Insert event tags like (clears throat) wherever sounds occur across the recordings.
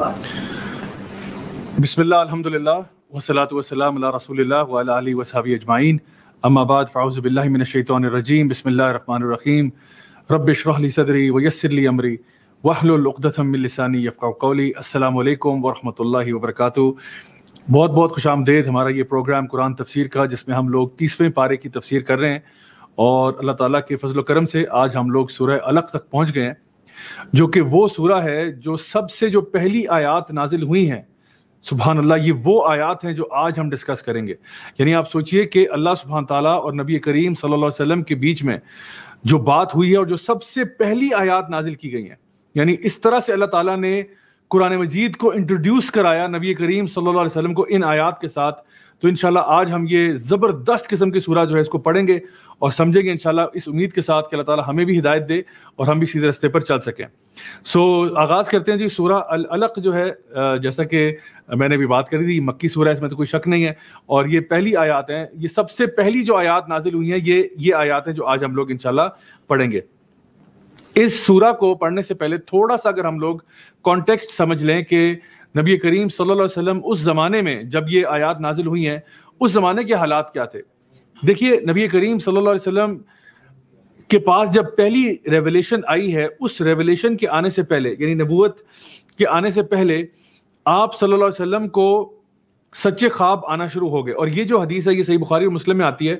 बिसमिल्ल अलहमदिल्ला वसलात वसलाम रसोल्ला वाली वसाबी अजमाइन अम्माबाद फ़ाउज़बिल्लिमिनशैतरजीम बसमीम रबरली सदरी वयसरली अमरी वाहलुलदतमिलसानी यफ़ाक़ौली अल्लाम वरहमल वर्क बहुत बहुत खुश आमदेद हमारा ये प्रोग्राम कुरान तफसीर का जिसमें हम लोग तीसवें पारे की तफसीर कर रहे हैं और अल्लाह ताला के फजल करम से आज हम लोग सूरह अलग तक पहुँच गए हैं जो कि वो सूरा है जो सबसे जो पहली आयात नाजिल हुई हैं सुबहान अल्लाह ये वो आयात हैं जो आज हम डिस्कस करेंगे यानी आप सोचिए कि अल्लाह सुबहान तला और नबी करीम सल्लल्लाहु अलैहि वसल्लम के बीच में जो बात हुई है और जो सबसे पहली आयात नाजिल की गई हैं यानी इस तरह से अल्लाह ताला ने कुरान मजीद को इंट्रोड्यूस कराया नबी करीम सल्ला अलैहि को इन आयात के साथ तो इन आज हम ये ज़बरदस्त किस्म की सूरह जो है इसको पढ़ेंगे और समझेंगे इन इस उम्मीद के साथ कि अल्लाह ताला हमें भी हिदायत दे और हम भी सीधे रास्ते पर चल सकें सो आगाज़ करते हैं जी सूरा अलग जो है जैसा कि मैंने भी बात करी थी मक्की है इसमें तो कोई शक नहीं है और ये पहली आयात हैं ये सबसे पहली जो आयात नाजिल हुई हैं ये ये आयात हैं जो आज हम लोग इन पढ़ेंगे इस सूरा को पढ़ने से पहले थोड़ा सा अगर हम लोग कॉन्टेक्स्ट समझ लें कि नबी करीम सल्लल्लाहु अलैहि वसल्लम उस ज़माने में जब ये आयात नाजिल हुई हैं उस ज़माने के हालात क्या थे देखिए नबी करीम सल्लल्लाहु अलैहि वसल्लम के पास जब पहली रेवलेशन आई है उस रेवलेशन के आने से पहले यानी नबूत के आने से पहले आप सल्लल्लाहु अलैहि वसल्लम को सच्चे ख्वाब आना शुरू हो गए और ये जो हदीस है ये सही बुखारी और मुस्लिम में आती है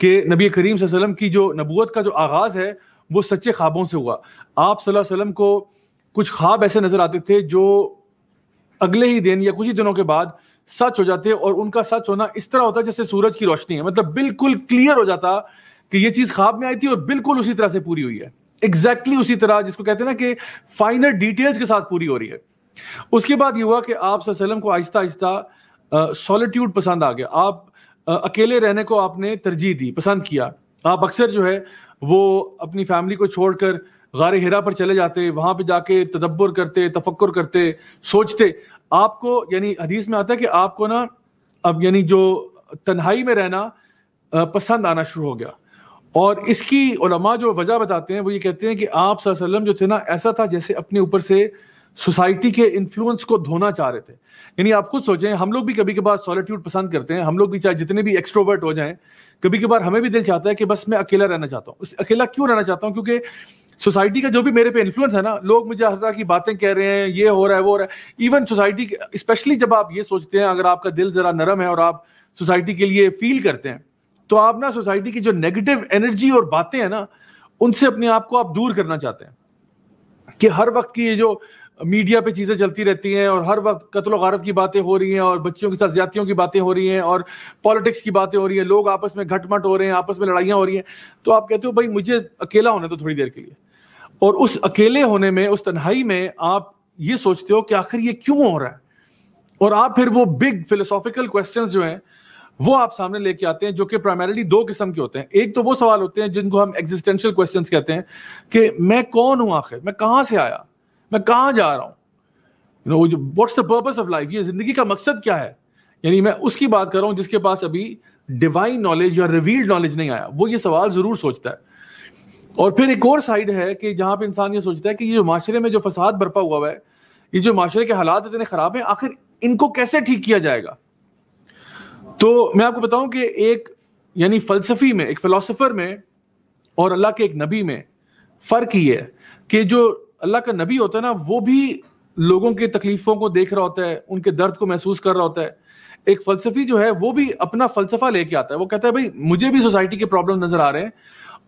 कि नबी करीम वसल्लम की जो नबूत का जो आगाज़ है वो सच्चे ख्वाबों से हुआ आप सल्लल्लाहु अलैहि वसल्लम को कुछ ख्वाब ऐसे नज़र आते थे जो अगले ही दिन या कुछ ही दिनों के बाद सच हो जाते और उनका सच होना इस तरह होता जैसे सूरज की रोशनी है मतलब बिल्कुल क्लियर हो जाता कि ये चीज ख्वाब में आई थी और बिल्कुल उसी तरह से पूरी हुई है एग्जैक्टली exactly उसी तरह जिसको कहते हैं ना कि फाइनल डिटेल्स के साथ पूरी हो रही है उसके बाद ये हुआ कि आप सलम को आहिस्ता आहिस्ता सॉलिट्यूड पसंद आ गया आप आ, अकेले रहने को आपने तरजीह दी पसंद किया आप अक्सर जो है वो अपनी फैमिली को छोड़कर गारे हिरा पर चले जाते वहां पे जाके तदब्बर करते तफक्र करते सोचते आपको यानी हदीस में आता है कि आपको ना अब यानी जो तन्हाई में रहना पसंद आना शुरू हो गया और इसकी उलमा जो वजह बताते हैं वो ये कहते हैं कि आप सल्लम जो थे ना ऐसा था जैसे अपने ऊपर से सोसाइटी के इन्फ्लुएंस को धोना चाह रहे थे यानी आप खुद सोचें हम लोग भी कभी कभार सॉलिट्यूड पसंद करते हैं हम लोग भी चाहे जितने भी एक्सट्रोवर्ट हो जाएं कभी कभार हमें भी दिल चाहता है कि बस मैं अकेला रहना चाहता हूँ अकेला क्यों रहना चाहता हूँ क्योंकि सोसाइटी का जो भी मेरे पे इन्फ्लुएंस है ना लोग मुझे हर तरह की बातें कह रहे हैं ये हो रहा है वो हो रहा है इवन सोसाइटी स्पेशली जब आप ये सोचते हैं अगर आपका दिल जरा नरम है और आप सोसाइटी के लिए फील करते हैं तो आप ना सोसाइटी की जो नेगेटिव एनर्जी और बातें हैं ना उनसे अपने आप को आप दूर करना चाहते हैं कि हर वक्त की ये जो मीडिया पे चीज़ें चलती रहती हैं और हर वक्त कत्ल गारत की बातें हो रही हैं और बच्चियों के साथ ज्यादियों की बातें हो रही हैं और पॉलिटिक्स की बातें हो रही हैं लोग आपस में घटमट हो रहे हैं आपस में लड़ाइयाँ हो रही हैं तो आप कहते हो भाई मुझे अकेला होना तो थोड़ी देर के लिए और उस अकेले होने में उस तन्हाई में आप ये सोचते हो कि आखिर ये क्यों हो रहा है और आप फिर वो बिग फिलोसॉफिकल क्वेश्चन जो हैं वो आप सामने लेके आते हैं जो कि प्राइमरली दो किस्म के होते हैं एक तो वो सवाल होते हैं जिनको हम एग्जिस्टेंशियल क्वेश्चन कहते हैं कि मैं कौन हूं आखिर मैं कहाँ से आया मैं कहाँ जा रहा हूँ no what's the purpose of life ये जिंदगी का मकसद क्या है यानी मैं उसकी बात कर रहा हूँ जिसके पास अभी डिवाइन नॉलेज या रिवील्ड नॉलेज नहीं आया वो ये सवाल जरूर सोचता है और फिर एक और साइड है कि जहां पे इंसान ये सोचता है कि ये जो माशरे में जो फसाद बरपा हुआ है ये जो माशरे के हालात इतने ख़राब हैं आखिर इनको कैसे ठीक किया जाएगा तो मैं आपको बताऊं कि एक यानी फलसफी में एक फिलोसफर में और अल्लाह के एक नबी में फ़र्क ये है कि जो अल्लाह का नबी होता है ना वो भी लोगों के तकलीफ़ों को देख रहा होता है उनके दर्द को महसूस कर रहा होता है एक फलसफी जो है वो भी अपना फलसफा लेके आता है वो कहता है भाई मुझे भी सोसाइटी के प्रॉब्लम नज़र आ रहे हैं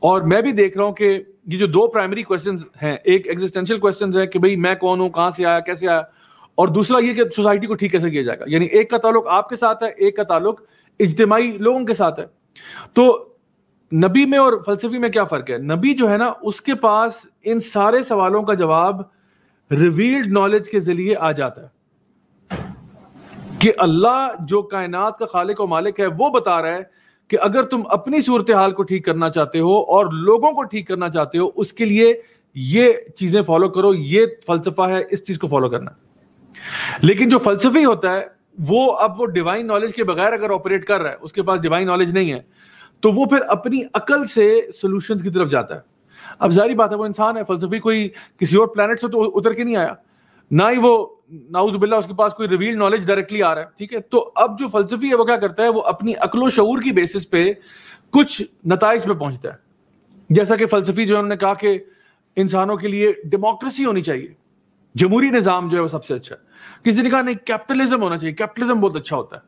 और मैं भी देख रहा हूं कि ये जो दो प्राइमरी क्वेश्चन हैं एक एग्जिस्टेंशियल क्वेश्चन है कि भाई मैं कौन हूं कहां से आया कैसे आया और दूसरा ये कि सोसाइटी को ठीक कैसे किया जाएगा यानी एक का ताल्लुक आपके साथ है एक का ताल्लुक इज्तमाही लोगों के साथ है तो नबी में और फलसफी में क्या फर्क है नबी जो है ना उसके पास इन सारे सवालों का जवाब रिवील्ड नॉलेज के जरिए आ जाता है कि अल्लाह जो कायनात का खालिक और मालिक है वो बता रहा है कि अगर तुम अपनी सूरत हाल को ठीक करना चाहते हो और लोगों को ठीक करना चाहते हो उसके लिए ये चीजें फॉलो करो ये फलसफा है इस चीज को फॉलो करना लेकिन जो फलसफी होता है वो अब वो डिवाइन नॉलेज के बगैर अगर ऑपरेट कर रहा है उसके पास डिवाइन नॉलेज नहीं है तो वो फिर अपनी अकल से सोल्यूशन की तरफ जाता है अब जारी बात है वो इंसान है फलसफी कोई किसी और प्लानट से तो उतर के नहीं आया ना ही वो नाउजबिल्ला उसके पास कोई रिवील नॉलेज डायरेक्टली आ रहा है ठीक है तो अब जो फलसफी है वो क्या करता है वो अपनी अकलो शूर की बेसिस पे कुछ नतज पे पहुंचता है जैसा कि फलसफी जो उन्होंने कहा कि इंसानों के लिए डेमोक्रेसी होनी चाहिए जमहूरी निज़ाम जो है वो सबसे अच्छा है किसी ने कहा नहीं कैपिटलिज्म होना चाहिए कैपिटलिज्म बहुत अच्छा होता है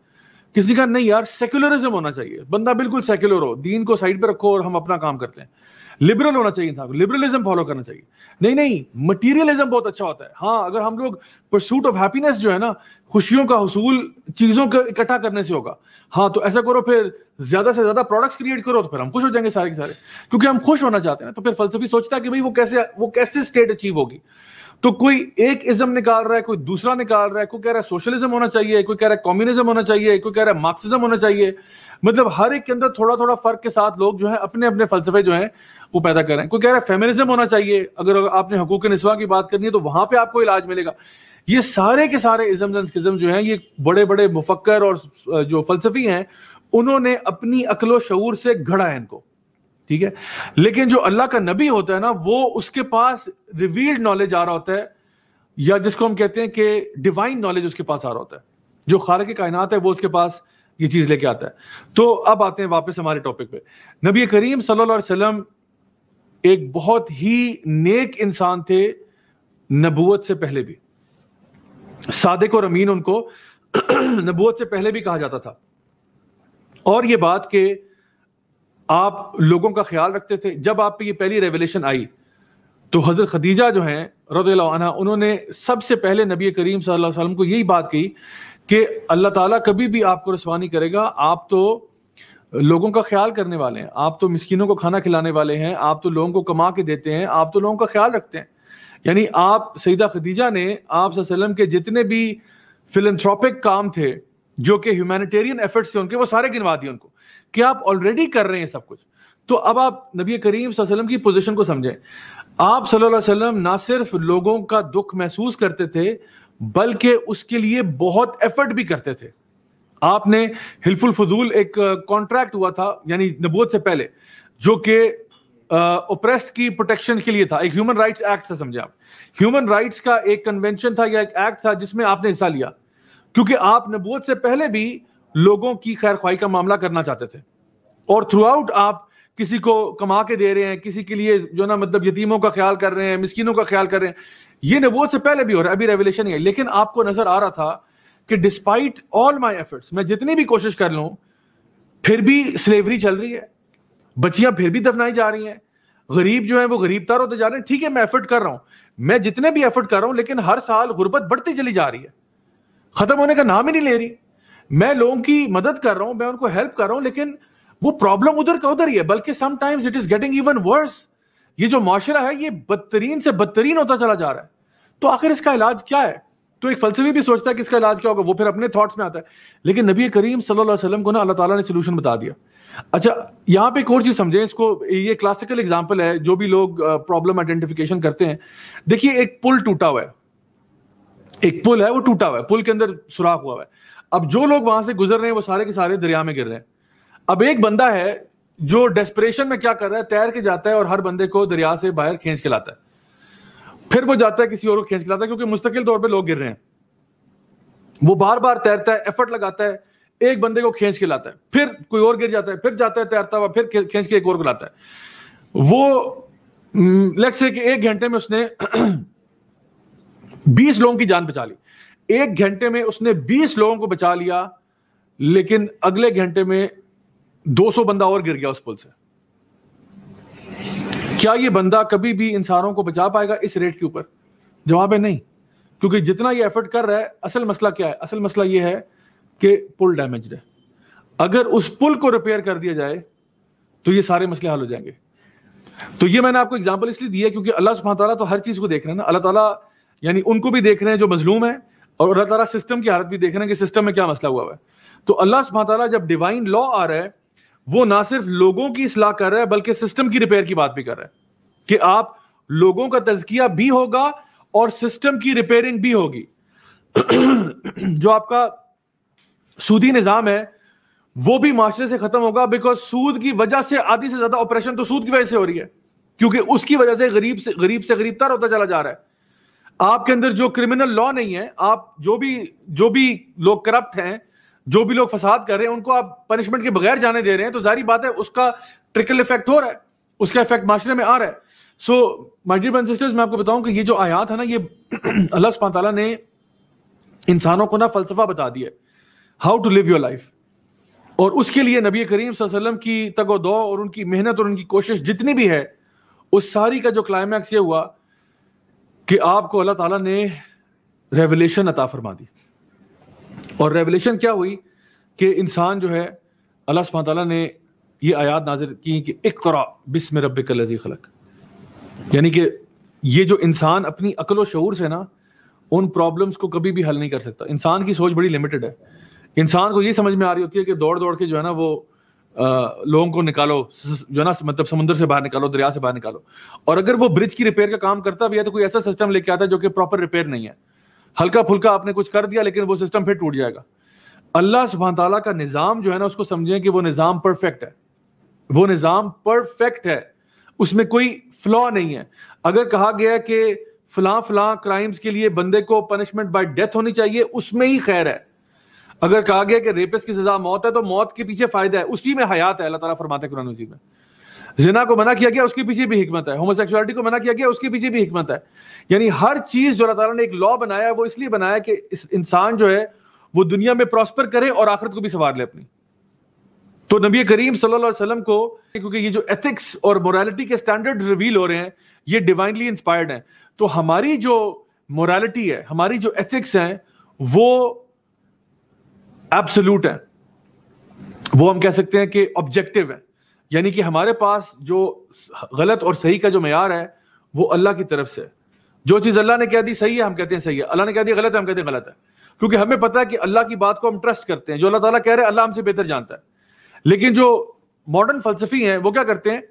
किसी ने कहा नहीं यार सेक्युलरिज्म होना चाहिए बंदा बिल्कुल सेक्युलर हो दीन को साइड पर रखो और हम अपना काम करते हैं लिबरल होना चाहिए इंसान को लिबरलिज्म फॉलो करना चाहिए नहीं नहीं मटीरियलिज्म बहुत अच्छा होता है हाँ अगर हम लोग परसूट ऑफ हैप्पीनेस जो है ना खुशियों का हसूल चीज़ों को इकट्ठा करने से होगा हाँ तो ऐसा करो फिर ज्यादा से ज्यादा प्रोडक्ट्स क्रिएट करो तो फिर हम खुश हो जाएंगे सारे के सारे क्योंकि हम खुश होना चाहते हैं तो फिर फलसफी सोचता है कि भाई वो कैसे वो कैसे स्टेट अचीव होगी तो कोई एक इज्म निकाल रहा है कोई दूसरा निकाल रहा है कोई कह रहा है सोशलिज्म होना चाहिए कोई कह रहा है कम्युनिज्म होना चाहिए कोई कह रहा है मार्क्सिज्म होना चाहिए मतलब हर एक के अंदर थोड़ा थोड़ा फर्क के साथ लोग जो है अपने अपने फलसफे जो है वो पैदा कर रहे हैं कोई कह रहा है फेमिनिज्म होना चाहिए अगर आपने हकूक नस्वा की बात करनी है तो वहां पर आपको इलाज मिलेगा ये सारे के सारे इज्म जो है ये बड़े बड़े मुफक्कर और जो फलसफी हैं उन्होंने अपनी अकलो शूर से घड़ा है इनको ठीक है लेकिन जो अल्लाह का नबी होता है ना वो उसके पास रिवील्ड नॉलेज आ रहा होता है या जिसको हम कहते हैं कि डिवाइन नॉलेज उसके पास आ रहा होता है जो खार के कायनात है वो उसके पास ये चीज़ लेके आता है तो अब आते हैं वापस हमारे टॉपिक पे नबी करीम सल्लल्लाहु अलैहि वसल्लम एक बहुत ही नेक इंसान थे नबूत से पहले भी सादिक और अमीन उनको (clears throat) नबूत से पहले भी कहा जाता था और ये बात के आप लोगों का ख्याल रखते थे जब आप पे ये पहली रेवलेशन आई तो हजरत खदीजा जो है रदना उन्होंने सबसे पहले नबी करीम सल्लम को यही बात कही कि अल्लाह ताला कभी भी आपको रसवानी करेगा आप तो लोगों का ख्याल करने वाले हैं आप तो मिस्किनों को खाना खिलाने वाले हैं आप तो लोगों को कमा के देते हैं आप तो लोगों का ख्याल रखते हैं यानी आप सईदा खदीजा ने आप के जितने भी फिलंथ्रॉपिक काम थे जो कि ह्यूमैनिटेरियन एफर्ट्स थे उनके वो सारे गिनवा दिए उनको कि आप ऑलरेडी कर रहे हैं सब कुछ तो अब आप नबी करीम वसल्लम की पोजीशन को समझें आप सल्लल्लाहु अलैहि वसल्लम ना सिर्फ लोगों का दुख महसूस करते थे बल्कि उसके लिए बहुत एफर्ट भी करते थे आपने हिलफुल फजूल एक कॉन्ट्रैक्ट हुआ था यानी नबूत से पहले जो कि ओप्रेस्ड की प्रोटेक्शन के लिए था एक ह्यूमन राइट्स एक्ट था समझे आप ह्यूमन राइट्स का एक कन्वेंशन था या एक एक्ट था जिसमें आपने हिस्सा लिया क्योंकि आप नबूत से पहले भी लोगों की खैर ख्वाही का मामला करना चाहते थे और थ्रू आउट आप किसी को कमा के दे रहे हैं किसी के लिए जो ना मतलब यतीमों का ख्याल कर रहे हैं मिस्किनों का ख्याल कर रहे हैं ये नबूत से पहले भी हो रहा है अभी रेवलेशन है लेकिन आपको नजर आ रहा था कि डिस्पाइट ऑल माई एफर्ट्स मैं जितनी भी कोशिश कर लूँ फिर भी स्लेवरी चल रही है बच्चियां फिर भी दफनाई जा रही हैं गरीब जो है वो गरीब तार होते जा रहे हैं ठीक है मैं एफर्ट कर रहा हूँ मैं जितने भी एफर्ट कर रहा हूँ लेकिन हर साल गुर्बत बढ़ती चली जा रही है खत्म होने का नाम ही नहीं ले रही मैं लोगों की मदद कर रहा हूं मैं उनको हेल्प कर रहा हूं लेकिन वो प्रॉब्लम उधर का उधर ही है बल्कि sometimes it is getting even worse ये जो माशरा है ये बदतरीन से बदतरीन होता चला जा रहा है तो आखिर इसका इलाज क्या है तो एक फलसफी भी सोचता है कि इसका इलाज क्या होगा वो फिर अपने थॉट्स में आता है लेकिन नबी करीम सल्लल्लाहु अलैहि वसल्लम को ना अल्लाह ताला ने सोल्यूशन बता दिया अच्छा यहाँ पे एक और चीज समझे इसको ये क्लासिकल एग्जाम्पल है जो भी लोग प्रॉब्लम आइडेंटिफिकेशन करते हैं देखिए एक पुल टूटा हुआ है एक पुल है वो टूटा हुआ है पुल के अंदर सुराख हुआ है अब जो लोग वहां से गुजर रहे हैं वो सारे के सारे दरिया में गिर रहे हैं अब एक बंदा है जो डेस्परेशन में क्या कर रहा है तैर के जाता है और हर बंदे को दरिया से बाहर खींच के लाता है फिर वो जाता है किसी और को खींच के लाता है क्योंकि मुस्तकिल तौर पर लोग गिर रहे हैं वो बार बार तैरता है एफर्ट लगाता है एक बंदे को खींच के लाता है फिर कोई और गिर जाता है फिर जाता है तैरता हुआ फिर खींच के एक और को लाता है वो लेट हम्म, से कि एक घंटे में उसने बीस लोगों की जान बचा ली एक घंटे में उसने बीस लोगों को बचा लिया लेकिन अगले घंटे में दो सौ बंदा और गिर गया उस पुल से क्या ये बंदा कभी भी इंसानों को बचा पाएगा इस रेट के ऊपर जवाब है नहीं क्योंकि जितना ये एफर्ट कर रहा है असल मसला क्या है असल मसला ये है कि पुल डैमेज है अगर उस पुल को रिपेयर कर दिया जाए तो ये सारे मसले हल हो जाएंगे तो ये मैंने आपको एग्जाम्पल इसलिए दिया क्योंकि अल्लाह सुबह तो हर चीज को देख रहे हैं ना अल्लाह तला यानी उनको भी देख रहे हैं जो मजलूम है और अल्लाह तारा सिस्टम की हालत भी देख रहे हैं कि सिस्टम में क्या मसला हुआ है तो अल्लाह सुबह जब डिवाइन लॉ आ रहा है वो ना सिर्फ लोगों की इसलाह कर रहा है बल्कि सिस्टम की रिपेयर की बात भी कर रहा है कि आप लोगों का तजकिया भी होगा और सिस्टम की रिपेयरिंग भी होगी (clears throat) जो आपका सूदी निज़ाम है वो भी माशरे से ख़त्म होगा बिकॉज सूद की वजह से आधी से ज़्यादा ऑपरेशन तो सूद की वजह से हो रही है क्योंकि उसकी वजह से गरीब से गरीब से गरीब तर होता चला जा रहा है आपके अंदर जो क्रिमिनल लॉ नहीं है आप जो भी जो भी लोग करप्ट हैं जो भी लोग फसाद कर रहे हैं उनको आप पनिशमेंट के बगैर जाने दे रहे हैं तो जारी बात है उसका ट्रिकल इफेक्ट हो रहा है उसका इफेक्ट माशरे में आ रहा है सो माय डियर सिस्टर्स मैं आपको बताऊं कि ये जो आयात है ना ये (clears throat) अल्लाह सुबहान ने इंसानों को ना फलसफा बता दिया है how to live your life और उसके लिए नबी करीम वसल्लम की तगो दो और उनकी मेहनत और उनकी कोशिश जितनी भी है उस सारी का जो क्लाइमैक्स ये हुआ कि आपको अल्लाह ताला ने रेवलेशन अता फरमा दी और रेवलेशन क्या हुई कि इंसान जो है अल्लाह सुबह ताला ने ये आयात नाजिर की कि इकरा बिस्म रब लजी खलक यानी कि ये जो इंसान अपनी अकल व शूर से ना उन प्रॉब्लम्स को कभी भी हल नहीं कर सकता इंसान की सोच बड़ी लिमिटेड है इंसान को ये समझ में आ रही होती है कि दौड़ दौड़ के जो है ना वो लोगों को निकालो जो ना मतलब समुद्र से बाहर निकालो दरिया से बाहर निकालो और अगर वो ब्रिज की रिपेयर का काम करता भी है तो कोई ऐसा सिस्टम लेके आता है जो कि प्रॉपर रिपेयर नहीं है हल्का फुल्का आपने कुछ कर दिया लेकिन वो सिस्टम फिर टूट जाएगा अल्लाह सुबह तला का निज़ाम जो है ना उसको समझें कि वो निज़ाम परफेक्ट है वो निज़ाम परफेक्ट है उसमें कोई फ्लॉ नहीं है अगर कहा गया कि फलां फलां क्राइम्स के लिए बंदे को पनिशमेंट बाय डेथ होनी चाहिए उसमें ही खैर है अगर कहा गया कि रेपिस की सजा मौत है तो मौत के पीछे फायदा है उसी में हयात है अल्लाह ताला फरमाते कुरान मजीद में जिना को मना किया गया उसके पीछे भी हिकमत है होमोसेक्सुअलिटी को मना किया गया उसके पीछे भी हिकमत है यानी हर चीज जो अल्लाह ने एक लॉ बनाया है वो इसलिए बनाया कि इस इंसान जो है वो दुनिया में प्रॉस्पर करे और आखिरत को भी संवार ले अपनी तो नबी करीम सल्लल्लाहु अलैहि वसल्लम को क्योंकि ये जो एथिक्स और मोरालिटी के स्टैंडर्ड रिवील हो रहे हैं ये डिवाइनली इंस्पायर्ड हैं तो हमारी जो मोरालिटी है हमारी जो एथिक्स हैं वो एब्सोल्यूट है वो हम कह सकते हैं कि ऑब्जेक्टिव है यानी कि हमारे पास जो गलत और सही का जो मैार है वो अल्लाह की तरफ से जो चीज़ अल्लाह ने कह दी सही है हम कहते हैं सही है अल्लाह ने कह दिया गलत है हम कहते हैं गलत है क्योंकि हमें पता है कि अल्लाह की बात को हम ट्रस्ट करते हैं जो अल्लाह ताला कह रहे हैं अल्लाह हमसे बेहतर जानता है लेकिन जो मॉडर्न फलसफी है वो क्या करते हैं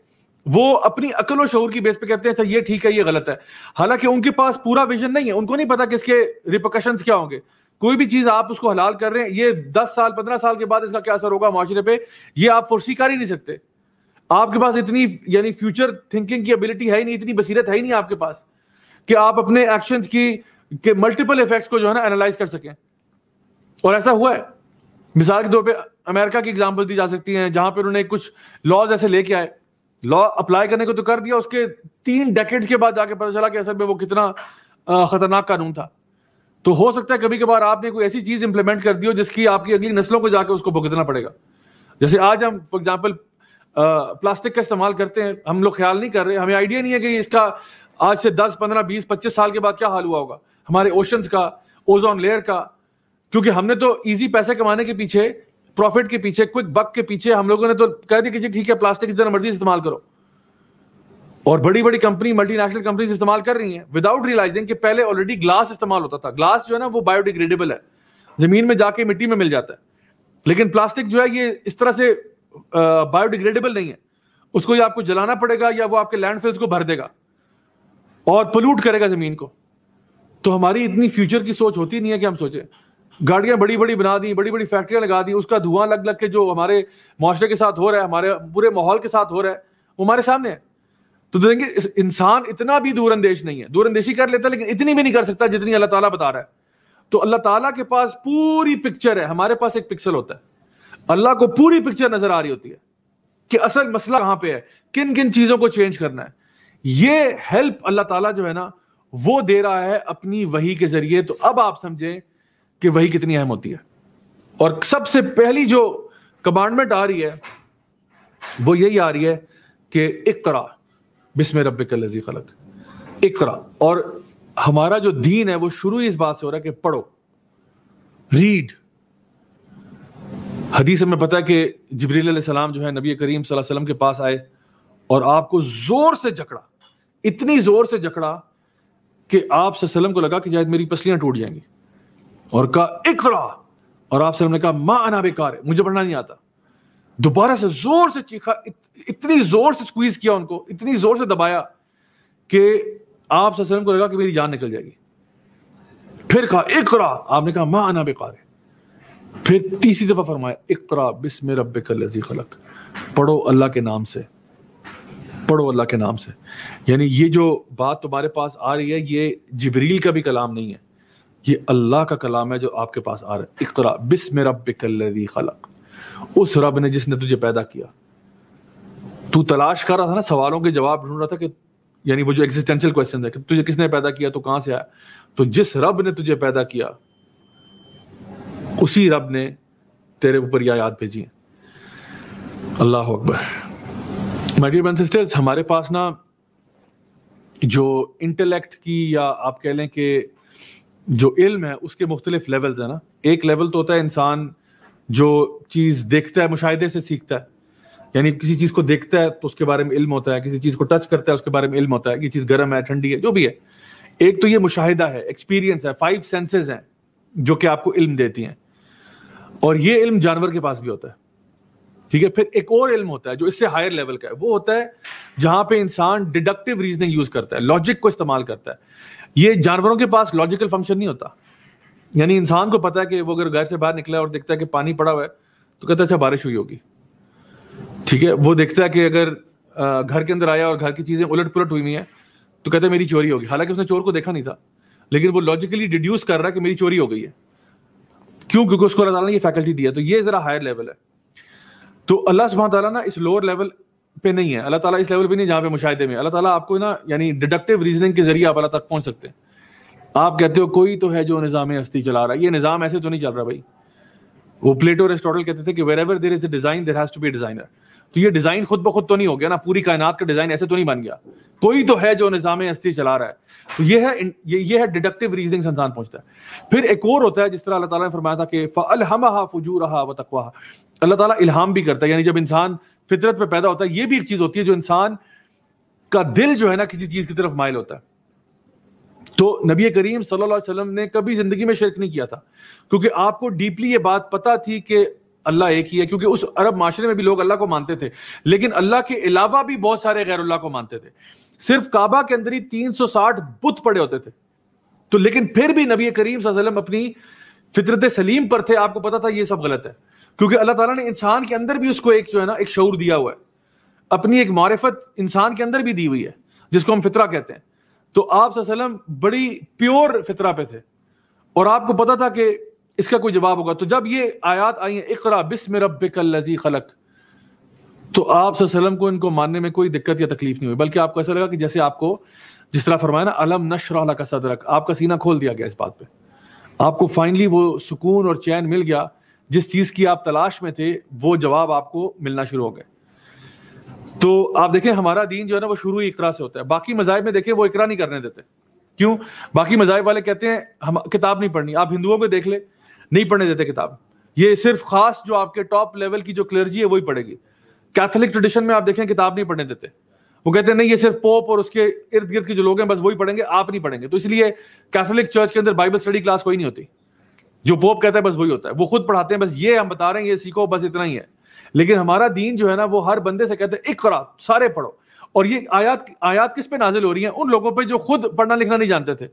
वो अपनी अकल और शौर की बेस पे कहते हैं सर अच्छा, ये ठीक है ये गलत है हालांकि उनके पास पूरा विजन नहीं है उनको नहीं पता कि इसके रिपोकशन क्या होंगे कोई भी चीज आप उसको हलाल कर रहे हैं ये दस साल पंद्रह साल के बाद इसका क्या असर होगा माशरे पे ये आप फुर्सी कर ही नहीं सकते आपके पास इतनी यानी फ्यूचर थिंकिंग की एबिलिटी है ही नहीं इतनी बसीरत है ही नहीं आपके पास कि आप अपने एक्शंस की के मल्टीपल इफेक्ट्स को जो है ना एनालाइज कर सकें और ऐसा हुआ है मिसाल के तौर पे अमेरिका की एग्जांपल दी जा सकती हैं जहां पर उन्होंने कुछ लॉज ऐसे लेके आए लॉ अप्लाई करने को तो कर दिया उसके तीन डेकेड्स के बाद जाके पता चला कि असल में वो कितना खतरनाक कानून था तो हो सकता है कभी कभार आपने कोई ऐसी चीज इंप्लीमेंट कर दी हो जिसकी आपकी अगली नस्लों को जाकर उसको भुगतना पड़ेगा जैसे आज हम फॉर एग्जाम्पल प्लास्टिक का इस्तेमाल करते हैं हम लोग ख्याल नहीं कर रहे हमें आइडिया नहीं है कि इसका आज से 10, 15, 20, 25 साल के बाद क्या हाल हुआ होगा हमारे ओशंस का ओजोन लेयर का क्योंकि हमने तो इजी पैसे कमाने के पीछे प्रॉफिट के पीछे क्विक बक के पीछे हम लोगों ने तो कह दिया कि ठीक है प्लास्टिक जितना मर्जी इस्तेमाल करो और बड़ी बड़ी कंपनी मल्टीनेशनल कंपनी इस्तेमाल कर रही हैं विदाउट रियलाइजिंग कि पहले ऑलरेडी ग्लास इस्तेमाल होता था ग्लास जो है ना वो बायोडिग्रेडेबल है जमीन में जाके मिट्टी में मिल जाता है लेकिन प्लास्टिक जो है ये इस तरह से बायोडिग्रेडेबल नहीं है उसको या आपको जलाना पड़ेगा या वो आपके लैंडफिल्स को भर देगा और पोल्यूट करेगा जमीन को तो हमारी इतनी फ्यूचर की सोच होती नहीं है कि हम सोचें गाड़ियां बड़ी बड़ी बना दी बड़ी बड़ी फैक्ट्रियां लगा दी उसका धुआं लग लग के जो हमारे माशरे के साथ हो रहा है हमारे पूरे माहौल के साथ हो रहा है वो हमारे सामने है तो देखेंगे इंसान इतना भी दूरंदेश नहीं है दूरंदेशी कर लेता है लेकिन इतनी भी नहीं कर सकता जितनी अल्लाह ताला बता रहा है तो अल्लाह ताला के पास पूरी पिक्चर है हमारे पास एक पिक्सल होता है अल्लाह को पूरी पिक्चर नजर आ रही होती है कि असल मसला कहां पे है किन किन चीजों को चेंज करना है ये हेल्प अल्लाह ताला जो है ना वो दे रहा है अपनी वही के जरिए तो अब आप समझें कि वही कितनी अहम होती है और सबसे पहली जो कमांडमेंट आ रही है वो यही आ रही है कि इकरा रब लजी खलक इकरा और हमारा जो दीन है वो शुरू इस बात से हो रहा है कि पढ़ो रीड हदीस में पता है कि जबरील जो है नबी करीम वसल्लम के पास आए और आपको जोर से जकड़ा इतनी जोर से जकड़ा कि आप वसल्लम को लगा कि शायद मेरी पसलियां टूट जाएंगी और कहा इकरा और आप ने कहा माँ अना बेकार है मुझे पढ़ना नहीं आता दोबारा से जोर से चीखा इत, इतनी जोर से स्क्वीज किया उनको इतनी जोर से दबाया कि आप सल्लम को लगा कि मेरी जान निकल जाएगी फिर कहा इकरा आपने कहा मां आना बेकार फिर तीसरी दफा फरमाया इकरा बिस्म रब लजी खलक पढ़ो अल्लाह के नाम से पढ़ो अल्लाह के नाम से यानी ये जो बात तुम्हारे पास आ रही है ये जबरील का भी कलाम नहीं है ये अल्लाह का कलाम है जो आपके पास आ रहा है इकरा बिस्म रब लजी खलक उस रब ने जिसने तुझे पैदा किया तू तलाश कर रहा था ना सवालों के जवाब ढूंढ रहा था कि यानी वो जो एग्जिस्टेंशियल क्वेश्चन है कि तुझे किसने पैदा किया तो कहां से आया तो जिस रब ने तुझे पैदा किया उसी रब ने तेरे ऊपर यह याद भेजी है अल्लाह अकबर माय डियर सिस्टर्स हमारे पास ना जो इंटेलेक्ट की या आप कह लें कि जो इल्म है उसके मुख्तलिफ लेवल्स है ना एक लेवल तो होता है इंसान जो चीज़ देखता है मुशाहिदे से सीखता है यानी किसी चीज़ को देखता है तो उसके बारे में इल्म होता है किसी चीज़ को टच करता है उसके बारे में इल्म होता है कि चीज़ गर्म है ठंडी है जो भी है एक तो ये मुशाहिदा है एक्सपीरियंस है फाइव सेंसेस हैं जो कि आपको इल्म देती हैं और ये इल्म जानवर के पास भी होता है ठीक है फिर एक और इल्म होता है जो इससे हायर लेवल का है वो होता है जहां पे इंसान डिडक्टिव रीजनिंग यूज करता है लॉजिक को इस्तेमाल करता है ये जानवरों के पास लॉजिकल फंक्शन नहीं होता यानी इंसान को पता है कि वो अगर घर से बाहर निकला और देखता है कि पानी पड़ा हुआ है तो कहता है अच्छा बारिश हुई होगी ठीक है वो देखता है कि अगर घर के अंदर आया और घर की चीज़ें उलट पुलट हुई हुई है तो कहता है मेरी चोरी होगी हालांकि उसने चोर को देखा नहीं था लेकिन वो लॉजिकली डिड्यूस कर रहा है कि मेरी चोरी हो गई है क्यों क्योंकि उसको अल्लाह ने ये फैकल्टी दिया तो ये ज़रा हायर लेवल है तो अल्लाह सुबह ताला ना इस लोअर लेवल पे नहीं है अल्लाह ताला इस लेवल पे नहीं जहाँ पे मुशाहे में अल्लाह ताला आपको ना यानी डिडक्टिव रीजनिंग के जरिए आप अल्लाह तक पहुँच सकते हैं आप कहते हो कोई तो है जो निज़ाम हस्ती चला रहा है ये निज़ाम ऐसे तो नहीं चल रहा भाई वो प्लेटो एरिस्टोटल कहते थे कि wherever there is design there has to be designer तो ये डिज़ाइन खुद ब खुद तो नहीं हो गया ना पूरी कायनात का डिज़ाइन ऐसे तो नहीं बन गया कोई तो है जो निज़ाम हस्ती चला रहा है तो ये है ये, ये है डिडक्टिव रीजनिंग इंसान पहुंचता है फिर एक और होता है जिस तरह अल्लाह ने फरमाया था कि फ़ल फजू रहा व तकवा अल्लाह ताला इल्हाम भी करता है यानी जब इंसान फितरत पे पैदा होता है ये भी एक चीज़ होती है जो इंसान का दिल जो है ना किसी चीज़ की तरफ माइल होता है तो नबी करीम सल्लल्लाहु अलैहि वसल्लम ने कभी ज़िंदगी में शिरक नहीं किया था क्योंकि आपको डीपली ये बात पता थी कि अल्लाह एक ही है क्योंकि उस अरब माशरे में भी लोग अल्लाह को मानते थे लेकिन अल्लाह के अलावा भी बहुत सारे गैर अल्लाह को मानते थे सिर्फ काबा के अंदर ही साठ बुत पड़े होते थे तो लेकिन फिर भी नबी करीम वसल्लम अपनी फितरत सलीम पर थे आपको पता था ये सब गलत है क्योंकि अल्लाह ताला ने इंसान के अंदर भी उसको एक जो है ना एक शौर दिया हुआ है अपनी एक मारफत इंसान के अंदर भी दी हुई है जिसको हम फितरा कहते हैं तो आप बड़ी प्योर फितरा पे थे और आपको पता था कि इसका कोई जवाब होगा तो जब ये आयात आई है इकरा बिस्म रबी खलक तो आप को इनको मानने में कोई दिक्कत या तकलीफ नहीं हुई बल्कि आपको ऐसा लगा कि जैसे आपको जिस तरह फरमाया ना अलम नशरा का सदरक आपका सीना खोल दिया गया इस बात पे आपको फाइनली वो सुकून और चैन मिल गया जिस चीज़ की आप तलाश में थे वो जवाब आपको मिलना शुरू हो गए तो आप देखें हमारा दीन जो है ना वो शुरू ही इकरा से होता है बाकी मजाहब में देखें वो इकरा नहीं करने देते क्यों बाकी मजाहब वाले कहते हैं हम किताब नहीं पढ़नी आप हिंदुओं को देख ले नहीं पढ़ने देते किताब ये सिर्फ खास जो आपके टॉप लेवल की जो क्लर्जी है वही पढ़ेगी कैथोलिक ट्रेडिशन में आप देखें किताब नहीं पढ़ने देते वो कहते हैं नहीं ये सिर्फ पोप और उसके इर्द गिर्द के जो लोग हैं बस वही पढ़ेंगे आप नहीं पढ़ेंगे तो इसलिए कैथोलिक चर्च के अंदर बाइबल स्टडी क्लास कोई नहीं होती जो पोप कहता है बस वही होता है वो खुद पढ़ाते हैं बस ये हम बता रहे हैं ये सीखो बस इतना ही है लेकिन हमारा दीन जो है ना वो हर बंदे से कहते हैं इकरा सारे पढ़ो और ये आयात आयात किस पे नाजिल हो रही है उन लोगों पे जो खुद पढ़ना लिखना नहीं जानते थे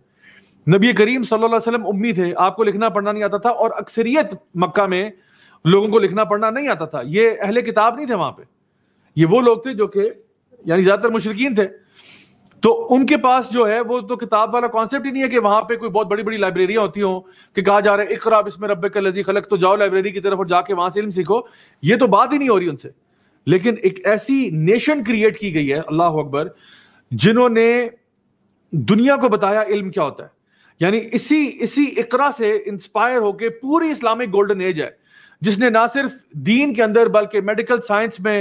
नबी करीम सल्लल्लाहु अलैहि वसल्लम उम्मी थे आपको लिखना पढ़ना नहीं आता था और अक्सरियत मक्का में लोगों को लिखना पढ़ना नहीं आता था ये अहले किताब नहीं थे वहां पे ये वो लोग थे जो कि यानी ज़्यादातर मुशरकिन थे तो उनके पास जो है वो तो किताब वाला कॉन्सेप्ट ही नहीं है कि वहां पे कोई बहुत बड़ी बड़ी लाइब्रेरियां होती हों कि कहा जा रहा है इकरा इसमें रब का लजी खलक तो जाओ लाइब्रेरी की तरफ और जाके वहां से इल्म सीखो ये तो बात ही नहीं हो रही उनसे लेकिन एक ऐसी नेशन क्रिएट की गई है अल्लाह अकबर जिन्होंने दुनिया को बताया इल्म क्या होता है यानी इसी इसी इकरा से इंस्पायर होकर पूरी इस्लामिक गोल्डन एज है जिसने ना सिर्फ दीन के अंदर बल्कि मेडिकल साइंस में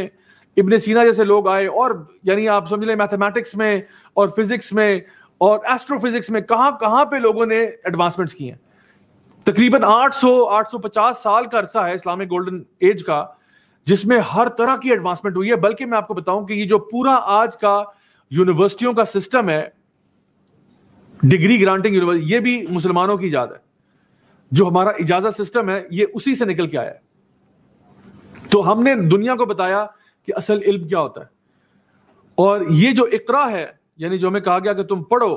इबन सीना जैसे लोग आए और यानी आप समझ लें मैथमेटिक्स में और फिजिक्स में और एस्ट्रोफिजिक्स में कहां कहां पे लोगों ने एडवांसमेंट्स किए हैं तकरीबन 800 850 साल का अरसा है इस्लामिक गोल्डन एज का जिसमें हर तरह की एडवांसमेंट हुई है बल्कि मैं आपको बताऊं कि ये जो पूरा आज का यूनिवर्सिटियों का सिस्टम है डिग्री ग्रांटिंग यूनिवर्सिटी ये भी मुसलमानों की इजाद है जो हमारा इजाजत सिस्टम है ये उसी से निकल के आया है तो हमने दुनिया को बताया कि असल इल्म क्या होता है और ये जो इकरा है यानी जो हमें कहा गया कि तुम पढ़ो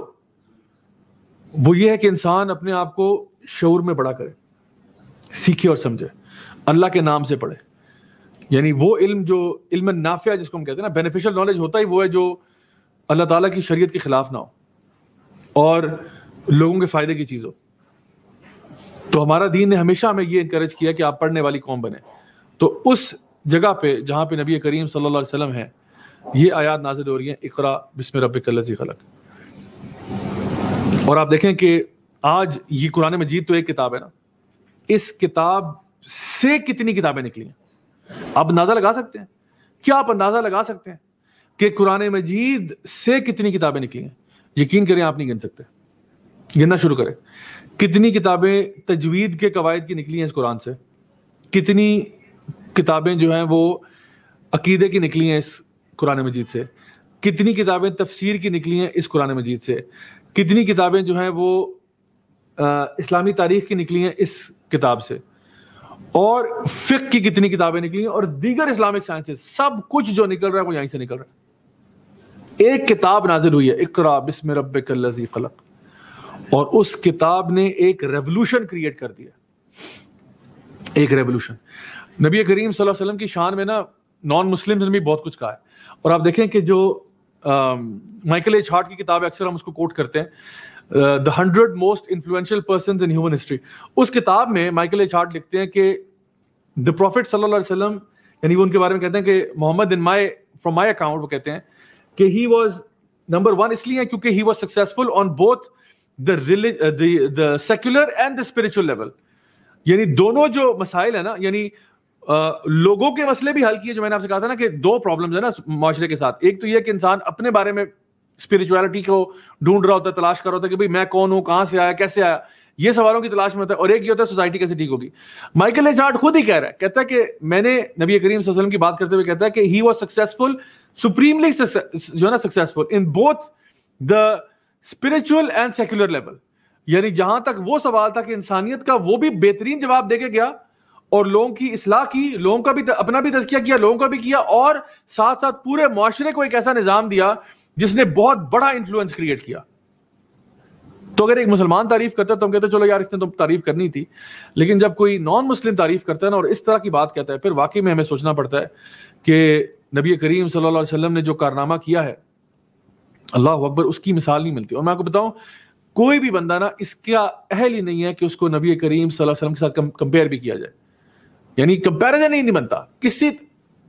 वो ये है कि इंसान अपने आप को शूर में बड़ा करे सीखे और समझे अल्लाह के नाम से पढ़े यानी वो इल्म जो इल्म नाफिया जिसको हम कहते हैं ना बेनिफिशियल नॉलेज होता ही वो है जो अल्लाह ताला की शरीयत के ख़िलाफ़ ना हो और लोगों के फ़ायदे की चीज़ हो तो हमारा दीन ने हमेशा हमें ये इंकरेज किया कि आप पढ़ने वाली कौम बने तो उस जगह पे जहाँ पे नबी करीम सल्लल्लाहु अलैहि वसल्लम है ये आयात नाजिल हो रही है इकरा बिस्म रब खलक और आप देखें कि आज ये कुरान मजीद तो एक किताब है ना इस किताब से कितनी किताबें निकली हैं आप अंदाज़ा लगा सकते हैं क्या आप अंदाज़ा लगा सकते हैं कि कुरान मजीद से कितनी किताबें निकली हैं यकीन करें आप नहीं गिन सकते गिनना शुरू करें कितनी किताबें तजवीद के कवायद की निकली हैं इस कुरान से कितनी किताबें जो हैं वो अकीदे की निकली हैं इस कुरान मजीद से कितनी किताबें तफसीर की निकली हैं इस कुरान मजीद से कितनी किताबें जो हैं वो आ, इस्लामी तारीख की निकली हैं इस किताब से और फिक की कितनी किताबें निकली हैं और दीगर इस्लामिक साइंस सब कुछ जो निकल रहा है वो यहीं से निकल रहा है एक किताब नाजिल हुई है इकरा बिस्म रब लजी खलक और उस किताब ने एक रेवोल्यूशन क्रिएट कर दिया एक रेवोल्यूशन नबी करीम वसल्लम की शान में ना नॉन मुस्लिम्स ने भी बहुत कुछ कहा है और आप देखें कि जो माइकल एच हार्ट की किताब है अक्सर हम उसको कोट करते हैं the hundred most influential person in human history उस किताब में माइकल एच हार्ट लिखते हैं कि द प्रॉफिट सल्लल्लाहु अलैहि यानी वो उनके बारे में कहते हैं कि Mohammed in my from my account वो कहते हैं कि ही वॉज नंबर वन इसलिए क्योंकि he was successful on both the religious the secular and the spiritual level यानी दोनों जो मसाइल है ना यानी लोगों के मसले भी हल किए जो मैंने आपसे कहा था ना कि दो प्रॉब्लम्स है ना माशरे के साथ एक तो यह कि इंसान अपने बारे में स्पिरिचुअलिटी को ढूंढ रहा होता है तलाश कर रहा होता है कि भाई मैं कौन हूं कहां से आया कैसे आया ये सवालों की तलाश में होता है और एक ये होता है सोसाइटी कैसे ठीक होगी माइकल एजार्ट खुद ही कह रहा है कहता है कि मैंने नबी करीम वसल्लम की बात करते हुए कहता है कि ही वॉज सक्सेसफुल सुप्रीमली जो है ना successful in both the spiritual and secular level यानी जहां तक वो सवाल था कि इंसानियत का वो भी बेहतरीन जवाब देके गया और लोगों की इसलाह की लोगों का भी अपना भी तजकिया किया लोगों का भी किया और साथ साथ पूरे माशरे को एक ऐसा निज़ाम दिया जिसने बहुत बड़ा इन्फ्लुएंस क्रिएट किया तो अगर एक मुसलमान तारीफ करता है तो हम कहते चलो यार इसने तो तारीफ करनी थी लेकिन जब कोई नॉन मुस्लिम तारीफ करता है ना और इस तरह की बात कहता है फिर वाकई में हमें सोचना पड़ता है कि नबी करीम सल्लल्लाहु अलैहि वसल्लम ने जो कारनामा किया है अल्लाह अकबर उसकी मिसाल नहीं मिलती और मैं आपको बताऊं कोई भी बंदा ना इसका अहल ही नहीं है कि उसको नबी करीम सल्लल्लाहु अलैहि वसल्लम के साथ कंपेयर भी किया जाए यानी कंपैरिजन ही नहीं बनता किसी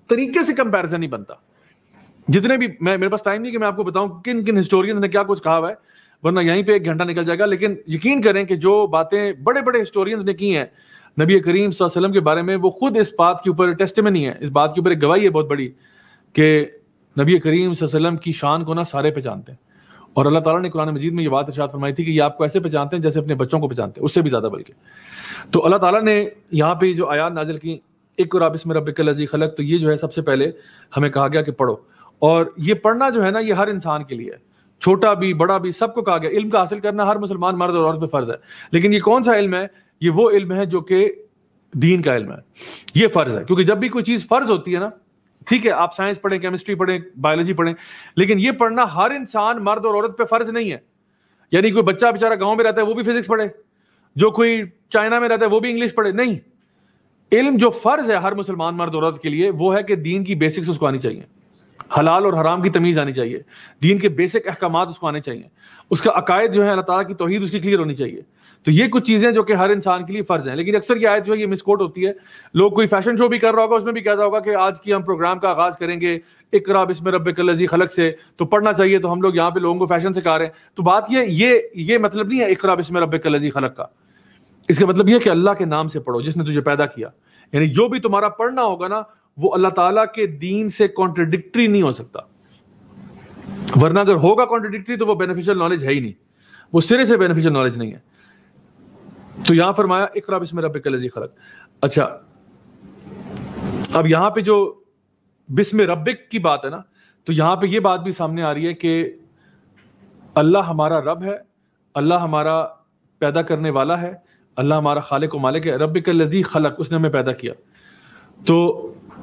तरीके से कंपैरिजन नहीं बनता जितने भी मैं मेरे पास टाइम नहीं कि मैं आपको बताऊं किन किन हिस्टोरियंस ने क्या कुछ कहा हुआ है वरना यहीं पे एक घंटा निकल जाएगा लेकिन यकीन करें कि जो बातें बड़े बड़े हिस्टोरियंस ने की हैं नबी करीम वसल्लम के बारे में वो खुद इस बात के ऊपर टेस्ट में नहीं है इस बात के ऊपर एक गवाही है बहुत बड़ी कि नबी करीम वसल्लम की शान को ना सारे पहचानते हैं और अल्लाह ताला ने कुरान मजीद में ये बात इर्शाद फरमाई थी कि ये आपको ऐसे पहचानते हैं जैसे अपने बच्चों को पहचानते हैं उससे भी ज़्यादा बल्कि तो अल्लाह ताला ने यहाँ पे जो आयात नाजिल की एक और आप इसमें रबिकल अजी खलक तो ये जो है सबसे पहले हमें कहा गया कि पढ़ो और ये पढ़ना जो है ना ये हर इंसान के लिए है छोटा भी बड़ा भी सबको कहा गया इल्म का हासिल करना हर मुसलमान मर्द और औरत पे फ़र्ज़ है लेकिन ये कौन सा इल्म है ये वो इल्म है जो कि दीन का इल्म है ये फ़र्ज़ है क्योंकि जब भी कोई चीज़ फ़र्ज़ होती है ना ठीक है आप साइंस पढ़ें केमिस्ट्री पढ़ें बायोलॉजी पढ़ें लेकिन ये पढ़ना हर इंसान मर्द और औरत पे फर्ज नहीं है यानी कोई बच्चा बेचारा गांव में रहता है वो भी फिजिक्स पढ़े जो कोई चाइना में रहता है वो भी इंग्लिश पढ़े नहीं इल्म जो फर्ज है हर मुसलमान मर्द औरत के लिए वो है कि दीन की बेसिक्स उसको आनी चाहिए हलाल और हराम की तमीज़ आनी चाहिए दीन के बेसिक अहकाम उसको आने चाहिए उसका अकायद जो है अल्लाह ताला की तोहद उसकी क्लियर होनी चाहिए तो ये कुछ चीज़ें जो कि हर इंसान के लिए फ़र्ज़ हैं लेकिन अक्सर ये आयत जो है ये मिसकोट होती है लोग कोई फैशन शो भी कर रहा होगा उसमें भी कहता होगा कि आज की हम प्रोग्राम का आगाज़ करेंगे इकराब इसमें रब कलजी खलक से तो पढ़ना चाहिए तो हम लोग यहाँ पे लोगों को फैशन से कहा रहे हैं तो बात यह ये ये मतलब नहीं है इकराब इसमें रब कलजी खलक का इसका मतलब यह कि अल्लाह के नाम से पढ़ो जिसने तुझे पैदा किया यानी जो भी तुम्हारा पढ़ना होगा ना वो अल्लाह ताला के दीन से कॉन्ट्रडिक्ट्री नहीं हो सकता वरना अगर होगा कॉन्ट्रडिक्ट्री तो वो बेनिफिशियल नॉलेज है ही नहीं वो सिरे से बेनिफिशियल नॉलेज नहीं है तो यहां फरमाया इकरा बिस्म रब कलजी खलक अच्छा अब यहां पे जो बिस्म रबिक की बात है ना तो यहां पे ये बात भी सामने आ रही है कि अल्लाह हमारा रब है अल्लाह हमारा पैदा करने वाला है अल्लाह हमारा खालिक मालिक है रबिक लजी खलक उसने हमें पैदा किया तो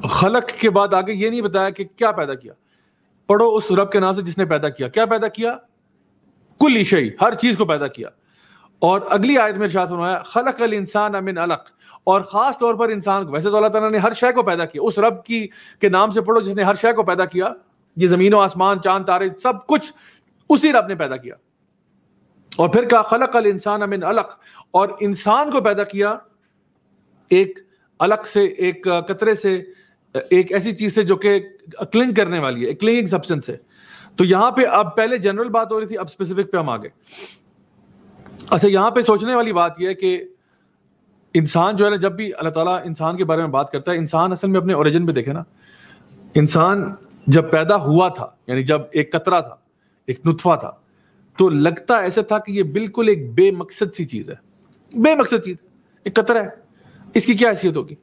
खलक के बाद आगे ये नहीं बताया कि क्या पैदा किया पढ़ो उस रब के नाम से जिसने पैदा किया क्या पैदा किया कुल ईशई हर चीज को पैदा किया और अगली आयत में शाह फरमाया खलक अल इंसान अमिन अलक और ख़ास तौर पर इंसान को वैसे तो अल्लाह तला ने हर शय को पैदा किया उस रब की के नाम से पढ़ो जिसने हर शय को पैदा किया ये ज़मीन और आसमान चांद तारे सब कुछ उसी रब ने पैदा किया और फिर कहा खलक अल इंसान अमिन अलक और इंसान को पैदा किया एक अलग से एक कतरे से एक ऐसी चीज से जो कि क्लिंग करने वाली है क्लिंग सब्सटेंस है तो यहां पे अब पहले जनरल बात हो रही थी अब स्पेसिफिक पे हम आ गए अच्छा यहां पे सोचने वाली बात यह है कि इंसान जो है ना जब भी अल्लाह ताला इंसान के बारे में बात करता है इंसान असल में अपने ओरिजिन पे देखे ना इंसान जब पैदा हुआ था यानी जब एक कतरा था एक नुतफा था तो लगता ऐसा था कि ये बिल्कुल एक बेमकसद सी चीज़ है बेमकसद चीज़ एक कतरा है इसकी क्या हैसियत होगी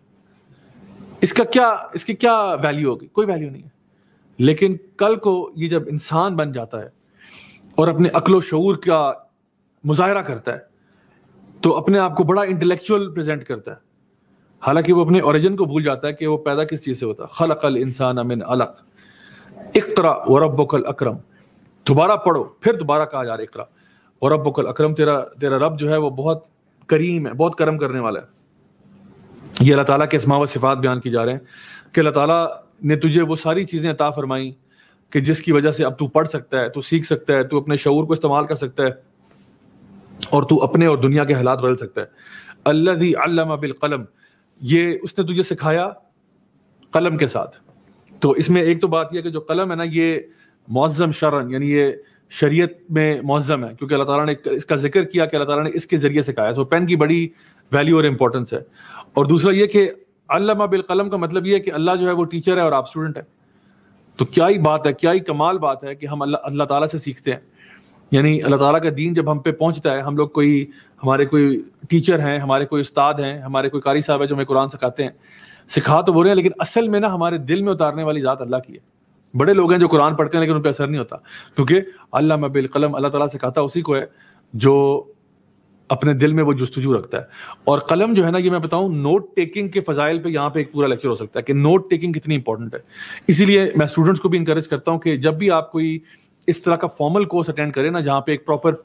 इसका क्या इसकी क्या वैल्यू होगी कोई वैल्यू नहीं है लेकिन कल को ये जब इंसान बन जाता है और अपने अकलो शूर का मुजाहरा करता है तो अपने आप को बड़ा इंटेलेक्चुअल प्रेजेंट करता है हालांकि वो अपने ओरिजिन को भूल जाता है कि वो पैदा किस चीज़ से होता है खल अकल इंसान अमिन अलक इकरा व रबल अक्रम दोबारा पढ़ो फिर दोबारा कहा जा रहा है इकरा व रबल अक्रम तेरा तेरा रब जो है वो बहुत करीम है बहुत करम करने वाला है ये अल्लाह ताला के इसमा व सिफात बयान की जा रहे हैं कि अल्लाह ताला ने तुझे वो सारी चीज़ें अता फरमाईं कि जिसकी वजह से अब तू पढ़ सकता है तू सीख सकता है तू अपने शऊर को इस्तेमाल कर सकता है और तू अपने और दुनिया के हालात बदल सकता है अल्लादी अल्लामा कलम ये उसने तुझे सिखाया कलम के साथ तो इसमें एक तो बात यह कि जो कलम है ना ये मौज़म शरण यानी ये शरीयत में मौज़म है क्योंकि अल्लाह ताला ने इसका जिक्र किया कि अल्लाह ताला ने इसके ज़रिए सिखाया तो पेन की बड़ी वैल्यू और इम्पोर्टेंस है और दूसरा ये कि अल्लामा बिलकलम का मतलब ये है कि अल्लाह जो है वो टीचर है और आप स्टूडेंट है तो क्या ही बात है क्या ही कमाल बात है कि हम अल्लाह अल्लाह ताला से सीखते हैं यानी अल्लाह ताला का दीन जब हम पे पहुंचता है हम लोग कोई हमारे कोई टीचर हैं हमारे कोई उस्ताद हैं हमारे कोई कारी साहब है जो हमें कुरान सिखाते हैं सिखा तो रहे हैं लेकिन असल में ना हमारे दिल में उतारने वाली ज़ात अल्लाह की है बड़े लोग हैं जो कुरान पढ़ते हैं लेकिन उन पर असर नहीं होता क्योंकि अल्लाह बिलकलम अल्लाह ताला सिखाता उसी को है जो अपने दिल में वो जस्तजू रखता है और कलम जो है ना ये मैं बताऊं नोट टेकिंग के फजाइल पे यहाँ पे एक पूरा लेक्चर हो सकता है कि नोट टेकिंग कितनी इंपॉर्टेंट है इसीलिए मैं स्टूडेंट्स को भी इंकरेज करता हूँ कि जब भी आप कोई इस तरह का फॉर्मल कोर्स अटेंड करें ना जहाँ पे एक प्रॉपर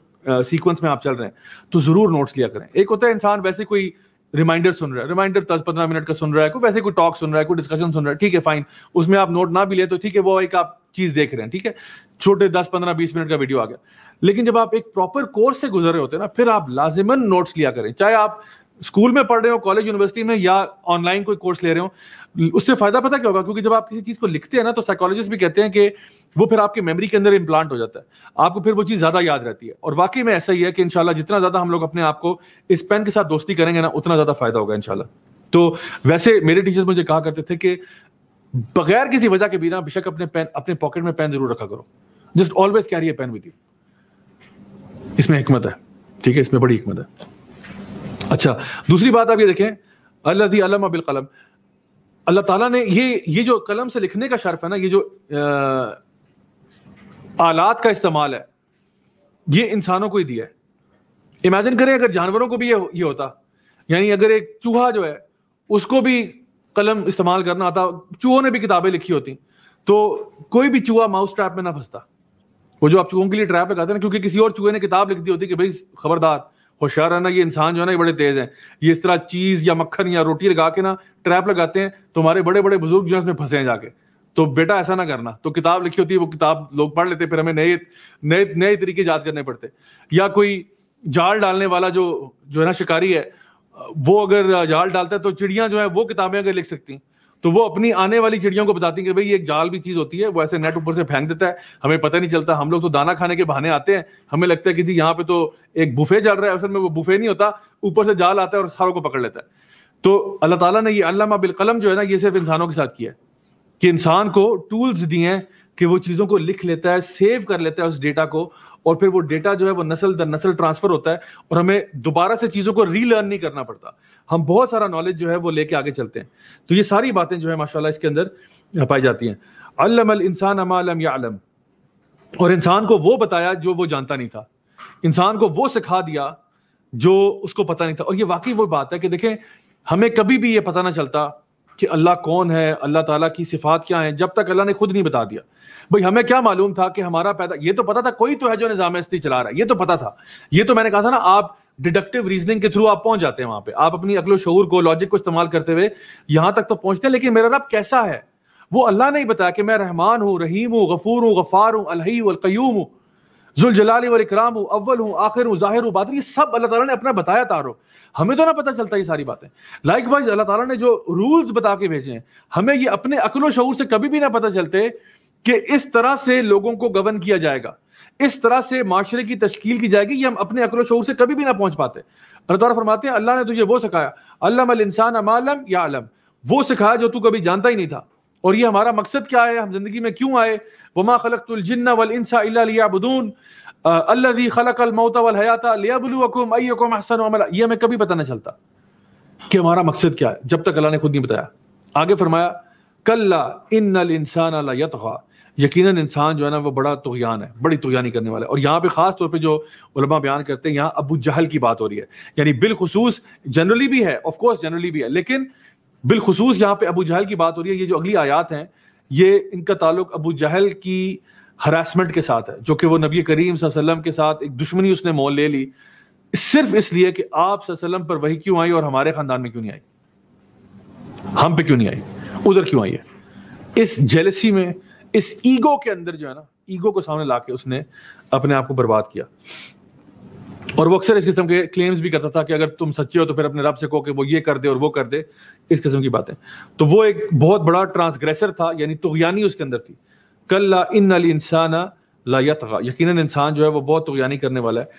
सीक्वेंस में आप चल रहे हैं तो जरूर नोट्स लिया करें एक होता है इंसान वैसे कोई रिमाइंडर सुन रहा है रिमाइंडर दस पंद्रह मिनट का सुन रहा है कोई वैसे कोई टॉक सुन रहा है कोई डिस्कशन सुन रहा है ठीक है फाइन उसमें आप नोट ना भी ले तो ठीक है वो एक आप चीज देख रहे हैं ठीक है छोटे दस पंद्रह बीस मिनट का वीडियो आ गया लेकिन जब आप एक प्रॉपर कोर्स से गुजर रहे होते हैं ना फिर आप लाजिमन नोट्स लिया करें चाहे आप स्कूल में पढ़ रहे हो कॉलेज यूनिवर्सिटी में या ऑनलाइन कोई कोर्स ले रहे हो उससे फायदा पता क्या होगा क्योंकि जब आप किसी चीज को लिखते हैं ना तो साइकोलॉजिस्ट भी कहते हैं कि वो फिर आपके मेमोरी के अंदर इम्प्लांट हो जाता है आपको फिर वो चीज ज्यादा याद रहती है और वाकई में ऐसा ही है कि इनशाला जितना ज्यादा हम लोग अपने आप को इस पेन के साथ दोस्ती करेंगे ना उतना ज्यादा फायदा होगा इनशाला तो वैसे मेरे टीचर्स मुझे कहा करते थे कि बगैर किसी वजह के बिना बेशक अपने पेन अपने पॉकेट में पेन जरूर रखा करो just always carry a pen with you इसमें हमत है ठीक है इसमें बड़ी हमत है अच्छा दूसरी बात आप ये देखें अल्लाम अलम अबिल कलम अल्लाह ताला ने ये ये जो कलम से लिखने का शर्फ है ना ये जो आ, आलात का इस्तेमाल है ये इंसानों को ही दिया है इमेजिन करें अगर जानवरों को भी ये ये होता यानी अगर एक चूहा जो है उसको भी कलम इस्तेमाल करना आता चूहों ने भी किताबें लिखी होती तो कोई भी चूहा माउस ट्रैप में ना फंसता वो जो आप चूहों के लिए ट्रैप लगाते हैं क्योंकि किसी और चूहे ने किताब लिख दी होती कि भाई खबरदार होशियार है ना ये इंसान जो है ना ये बड़े तेज है ये इस तरह चीज या मक्खन या रोटी लगा के ना ट्रैप लगाते हैं तो हमारे बड़े बड़े बुजुर्ग जो है उसमें फंसे हैं जाके तो बेटा ऐसा ना करना तो किताब लिखी होती है वो किताब लोग पढ़ लेते फिर हमें नए नए नए तरीके याद करने पड़ते या कोई जाल डालने वाला जो जो है ना शिकारी है वो अगर जाल डालता है तो चिड़िया जो है वो किताबें अगर लिख सकती हैं तो वो अपनी आने वाली चिड़ियों को बताती है कि भाई एक जाल भी चीज होती है वो ऐसे नेट ऊपर से फेंक देता है हमें पता नहीं चलता हम लोग तो दाना खाने के बहाने आते हैं हमें लगता है कि जी यहाँ पे तो एक बुफे चल रहा है असल में वो बुफे नहीं होता ऊपर से जाल आता है और सारों को पकड़ लेता है तो अल्लाह ताला ने ये अल्लामा बिलकलम जो है ना ये सिर्फ इंसानों के साथ किया है कि इंसान को टूल्स दिए हैं कि वो चीज़ों को लिख लेता है सेव कर लेता है उस डेटा को और फिर वो डेटा जो है वो नस्ल दर नस्ल ट्रांसफर होता है और हमें दोबारा से चीज़ों को रीलर्न नहीं करना पड़ता हम बहुत सारा नॉलेज जो है वो लेके आगे चलते हैं तो ये सारी बातें जो है माशाल्लाह इसके अंदर पाई जाती हैं अल्लम अल इंसान अमालम या आलम और इंसान को वो बताया जो वो जानता नहीं था इंसान को वो सिखा दिया जो उसको पता नहीं था और ये वाकई वो बात है कि देखें हमें कभी भी ये पता ना चलता कि अल्लाह कौन है अल्लाह ताला की सिफात क्या है जब तक अल्लाह ने खुद नहीं बता दिया भाई हमें क्या मालूम था कि हमारा पैदा ये तो पता था कोई तो है जो निज़ाम चला रहा है ये तो पता था ये तो मैंने कहा था ना आप डिडक्टिव रीजनिंग के थ्रू आप पहुंच जाते हैं वहां पे आप अपनी अगलो शूर को लॉजिक को इस्तेमाल करते हुए यहां तक तो पहुंचते हैं लेकिन मेरा रब कैसा है वो अल्लाह ने बताया कि मैं रहमान हूं रहीम हूं गफूर हूं गफ़ार हूं अलही अलकयूम हूँ जुल जलाल और इकराम हूं अव्वल हूं आखिर हूं जाहिर हूं बादल ये सब अल्लाह ताला ने अपना बताया तारो हमें तो ना पता चलता ये सारी बातें लाइक वाइज अल्लाह ताला ने जो रूल्स बता के भेजे हैं हमें ये अपने अकलो शूर से कभी भी ना पता चलते कि इस तरह से लोगों को गवर्न किया जाएगा इस तरह से माशरे की तश्कील की जाएगी ये हम अपने अकल शोर से कभी भी ना पहुंच पाते अल्लाह फरमाते हैं अल्लाह ने तुझे वो सिखाया अल्लाम इंसान अमालम या आलम वो सिखाया जो तू कभी जानता ही नहीं था और ये हमारा मकसद क्या है हम जिंदगी में क्यों आए वमा खलकतुलजन्ना वल इंसा अल्लाबदून अल्लाजी खलक अलमौत वल हयाता लियाबलुकुम अयकुम अहसन अमला ये हमें कभी पता नहीं चलता कि हमारा मकसद क्या है जब तक अल्लाह ने खुद नहीं बताया आगे फरमाया कल्ला इन इंसान यतहा यकीनन इंसान जो है ना वो बड़ा तोयान है बड़ी तोयानी करने वाला है और यहाँ पे खास तौर पे जो उलमा बयान करते हैं यहाँ अबू जहल की बात हो रही है यानी बिलखसूस जनरली भी है ऑफकोर्स जनरली भी है लेकिन बिलखसूस यहाँ पे अबू जहल की बात हो रही है ये जो अगली आयात हैं ये इनका ताल्लुक अबू जहल की हरासमेंट के साथ है जो कि वो नबी करीम सल्लम के साथ एक दुश्मनी उसने मोल ले ली सिर्फ इसलिए कि आप सल्लम पर वही क्यों आई और हमारे खानदान में क्यों नहीं आई हम पे क्यों नहीं आई उधर क्यों आई है इस जेलसी में इस ईगो के अंदर जो है ना ईगो को सामने ला के उसने अपने आप को बर्बाद किया और वो अक्सर इस किस्म के क्लेम्स भी करता था कि अगर तुम सच्चे हो तो फिर अपने रब से कहो कि वो ये कर दे और वो कर दे इस किस्म की बातें तो वो एक बहुत बड़ा ट्रांसग्रेसर था यानी तुगयानी उसके अंदर थी कल ला इन अली इंसान ला यतगा यकीन इंसान जो है वो बहुत तुगयानी करने वाला है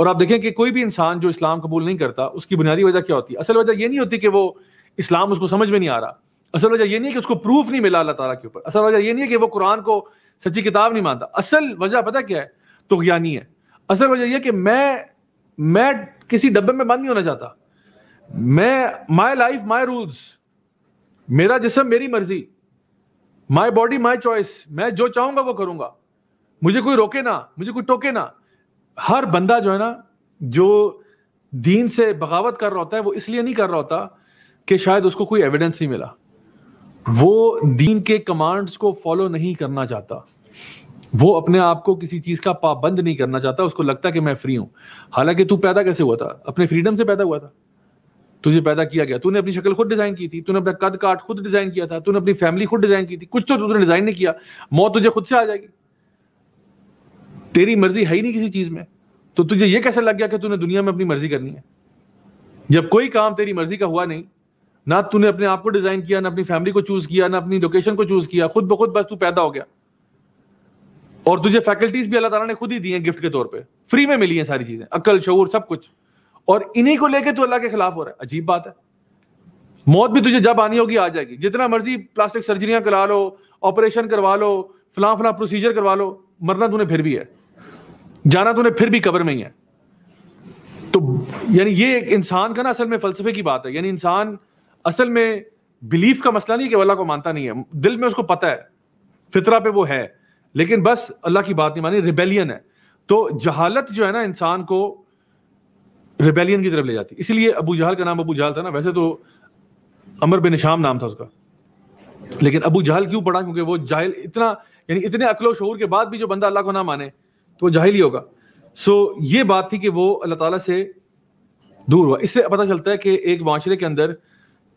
और आप देखें कि कोई भी इंसान जो इस्लाम कबूल नहीं करता उसकी बुनियादी वजह क्या होती है असल वजह ये नहीं होती कि वो इस्लाम उसको समझ में नहीं आ रहा असल वजह यह नहीं है कि उसको प्रूफ नहीं मिला अल्लाह ताला के ऊपर असल वजह यह नहीं है कि वो कुरान को सच्ची किताब नहीं मानता असल वजह पता क्या है तो ज्ञानी है असल वजह यह कि मैं मैं किसी डब्बे में बंद नहीं होना चाहता मैं माई लाइफ माई रूल्स मेरा जिसम मेरी मर्जी माई बॉडी माई चॉइस मैं जो चाहूंगा वो करूंगा मुझे कोई रोके ना मुझे कोई टोके ना हर बंदा जो है ना जो दीन से बगावत कर रहा होता है वो इसलिए नहीं कर रहा होता कि शायद उसको कोई एविडेंस नहीं मिला वो दीन के कमांड्स को फॉलो नहीं करना चाहता वो अपने आप को किसी चीज का पाबंद नहीं करना चाहता उसको लगता कि मैं फ्री हूं हालांकि तू पैदा कैसे हुआ था अपने फ्रीडम से पैदा हुआ था तुझे पैदा किया गया तूने अपनी शक्ल खुद डिजाइन की थी तूने अपना कद काट खुद डिजाइन किया था तूने अपनी फैमिली खुद डिजाइन की थी कुछ तो तूने डिजाइन नहीं किया मौत तुझे खुद से आ जाएगी तेरी मर्जी है ही नहीं किसी चीज में तो तुझे ये कैसे लग गया कि तूने दुनिया में अपनी मर्जी करनी है जब कोई काम तेरी मर्जी का हुआ नहीं ना तूने अपने आप को डिजाइन किया ना अपनी फैमिली को चूज किया ना अपनी लोकेशन को चूज किया खुद ब खुद बस तू पैदा हो गया और तुझे फैकल्टीज भी अल्लाह ताला ने खुद ही दी हैं गिफ्ट के तौर पे फ्री में मिली हैं सारी चीजें अक्ल शूर सब कुछ और इन्हीं को लेके तू अल्लाह के खिलाफ हो रहा है अजीब बात है मौत भी तुझे जब आनी होगी आ जाएगी जितना मर्जी प्लास्टिक सर्जरियां करा लो ऑपरेशन करवा लो फला फला प्रोसीजर करवा लो मरना तूने फिर भी है जाना तूने फिर भी कब्र में ही है तो यानी ये एक इंसान का ना असल में फलसफे की बात है यानी इंसान असल में बिलीफ का मसला नहीं कि अल्लाह को मानता नहीं है दिल में उसको पता है फितरा पे वो है लेकिन बस अल्लाह की बात नहीं मानी रिबेलियन है तो जहालत जो है ना इंसान को रिबेलियन की तरफ ले जाती इसलिए अबू जहल का नाम अबू जहल था ना वैसे तो अमर बिन शाम नाम था उसका लेकिन अबू जहल क्यों पड़ा क्योंकि वो जाहिल इतना यानी इतने अकलो शहूर के बाद भी जो बंदा अल्लाह को ना माने तो वो जाहिल ही होगा सो ये बात थी कि वो अल्लाह ताला से दूर हुआ इससे पता चलता है कि एक माशरे के अंदर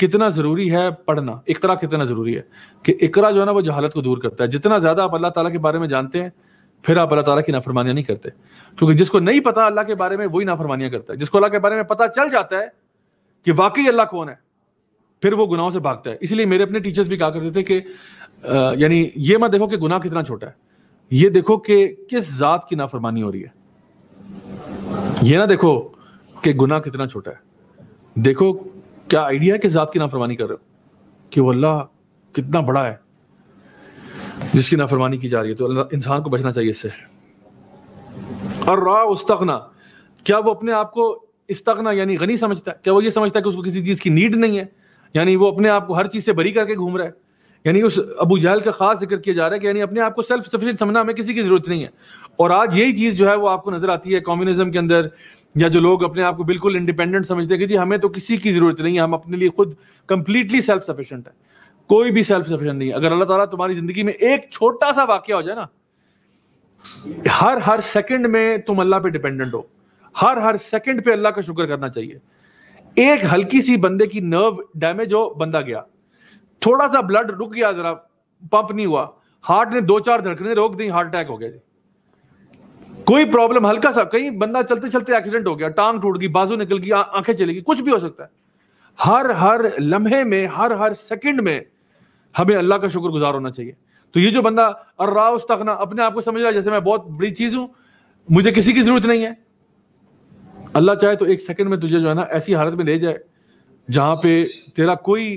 कितना ज़रूरी है पढ़ना इकरा कितना ज़रूरी है कि इकरा जो है ना वो जहालत को दूर करता है जितना ज़्यादा आप अल्लाह ताला के बारे में जानते हैं फिर आप अल्लाह ताला की नाफरमानियां नहीं करते क्योंकि जिसको नहीं पता अल्लाह के बारे में वही नाफरमानियां करता है जिसको अल्लाह के बारे में पता चल जाता है कि वाकई अल्लाह कौन है फिर वो गुनाहों से भागता है इसलिए मेरे अपने टीचर्स भी कहा करते थे कि यानी ये मत देखो कि गुनाह कितना छोटा है ये देखो कि किस जात की नाफरमानी हो रही है ये ना देखो कि गुनाह कितना छोटा है देखो क्या आइडिया है कि जात की नाफरमानी कर रहे हो कि वो अल्लाह कितना बड़ा है जिसकी नाफरमानी की जा रही है तो इंसान को बचना चाहिए इससे और रा उस्तगना क्या वो अपने आप को इस्तगना यानी गनी समझता है क्या वो ये समझता है कि उसको किसी चीज़ की नीड नहीं है यानी वो अपने आप को हर चीज़ से बरी करके घूम रहा है यानी उस अबू जहल का खास जिक्र किया जा रहा है कि यानी अपने आप को सेल्फ सफिशेंट समझना हमें किसी की ज़रूरत नहीं है और आज यही चीज़ जो है वो आपको नज़र आती है कम्युनिज्म के अंदर या जो लोग अपने आप को बिल्कुल इंडिपेंडेंट समझते हैं कि जी हमें तो किसी की जरूरत नहीं है हम अपने लिए खुद कंप्लीटली सेल्फ सफिशिएंट है कोई भी सेल्फ सफिशिएंट नहीं है अगर अल्लाह ताला तुम्हारी जिंदगी में एक छोटा सा वाक्य हो जाए ना हर हर सेकंड में तुम अल्लाह पे डिपेंडेंट हो हर हर सेकंड पे अल्लाह का शुक्र करना चाहिए एक हल्की सी बंदे की नर्व डैमेज हो बंदा गया थोड़ा सा ब्लड रुक गया जरा पंप नहीं हुआ हार्ट ने दो चार धड़कने रोक दी हार्ट अटैक हो गया जी कोई प्रॉब्लम हल्का सा कहीं बंदा चलते चलते एक्सीडेंट हो गया टांग टूट गई बाजू निकल गई आंखें चलेगी कुछ भी हो सकता है हर हर लम्हे में हर हर सेकंड में हमें अल्लाह का शुक्र गुजार होना चाहिए तो ये जो बंदा अर्राउस तकना अपने आप को समझ रहा है जैसे मैं बहुत बड़ी चीज हूं मुझे किसी की जरूरत नहीं है अल्लाह चाहे तो एक सेकंड में तुझे जो है ना ऐसी हालत में ले जाए जहां पे तेरा कोई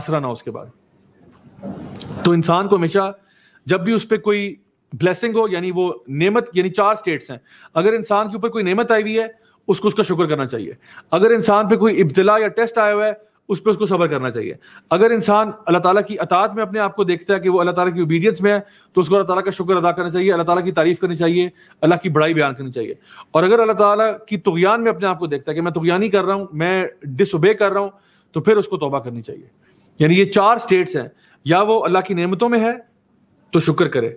आसरा ना उसके बाद तो इंसान को हमेशा जब भी उस पर कोई ब्लेसिंग हो यानी वो नेमत यानी चार स्टेट्स हैं अगर इंसान के ऊपर कोई नेमत आई हुई है उसको उसका शुक्र करना चाहिए अगर इंसान पे कोई इब्तला या टेस्ट आया हुआ है उस पर उसको सबर करना चाहिए अगर इंसान अल्लाह ताला की अतात में अपने आप को देखता है कि वो अल्लाह ताला की ओबीडियंस में है तो उसको अल्लाह ताला का शुक्र अदा करना चाहिए अल्लाह ताला की तारीफ करनी चाहिए अल्लाह की बड़ाई बयान करनी चाहिए और अगर अल्लाह ताला की तुगयान में अपने आप को देखता है कि मैं तुगयानी कर रहा हूँ मैं डिसोबे कर रहा हूँ तो फिर उसको तोबा करनी चाहिए यानी ये चार स्टेट्स हैं या वो अल्लाह की नियमतों में है तो शुक्र करे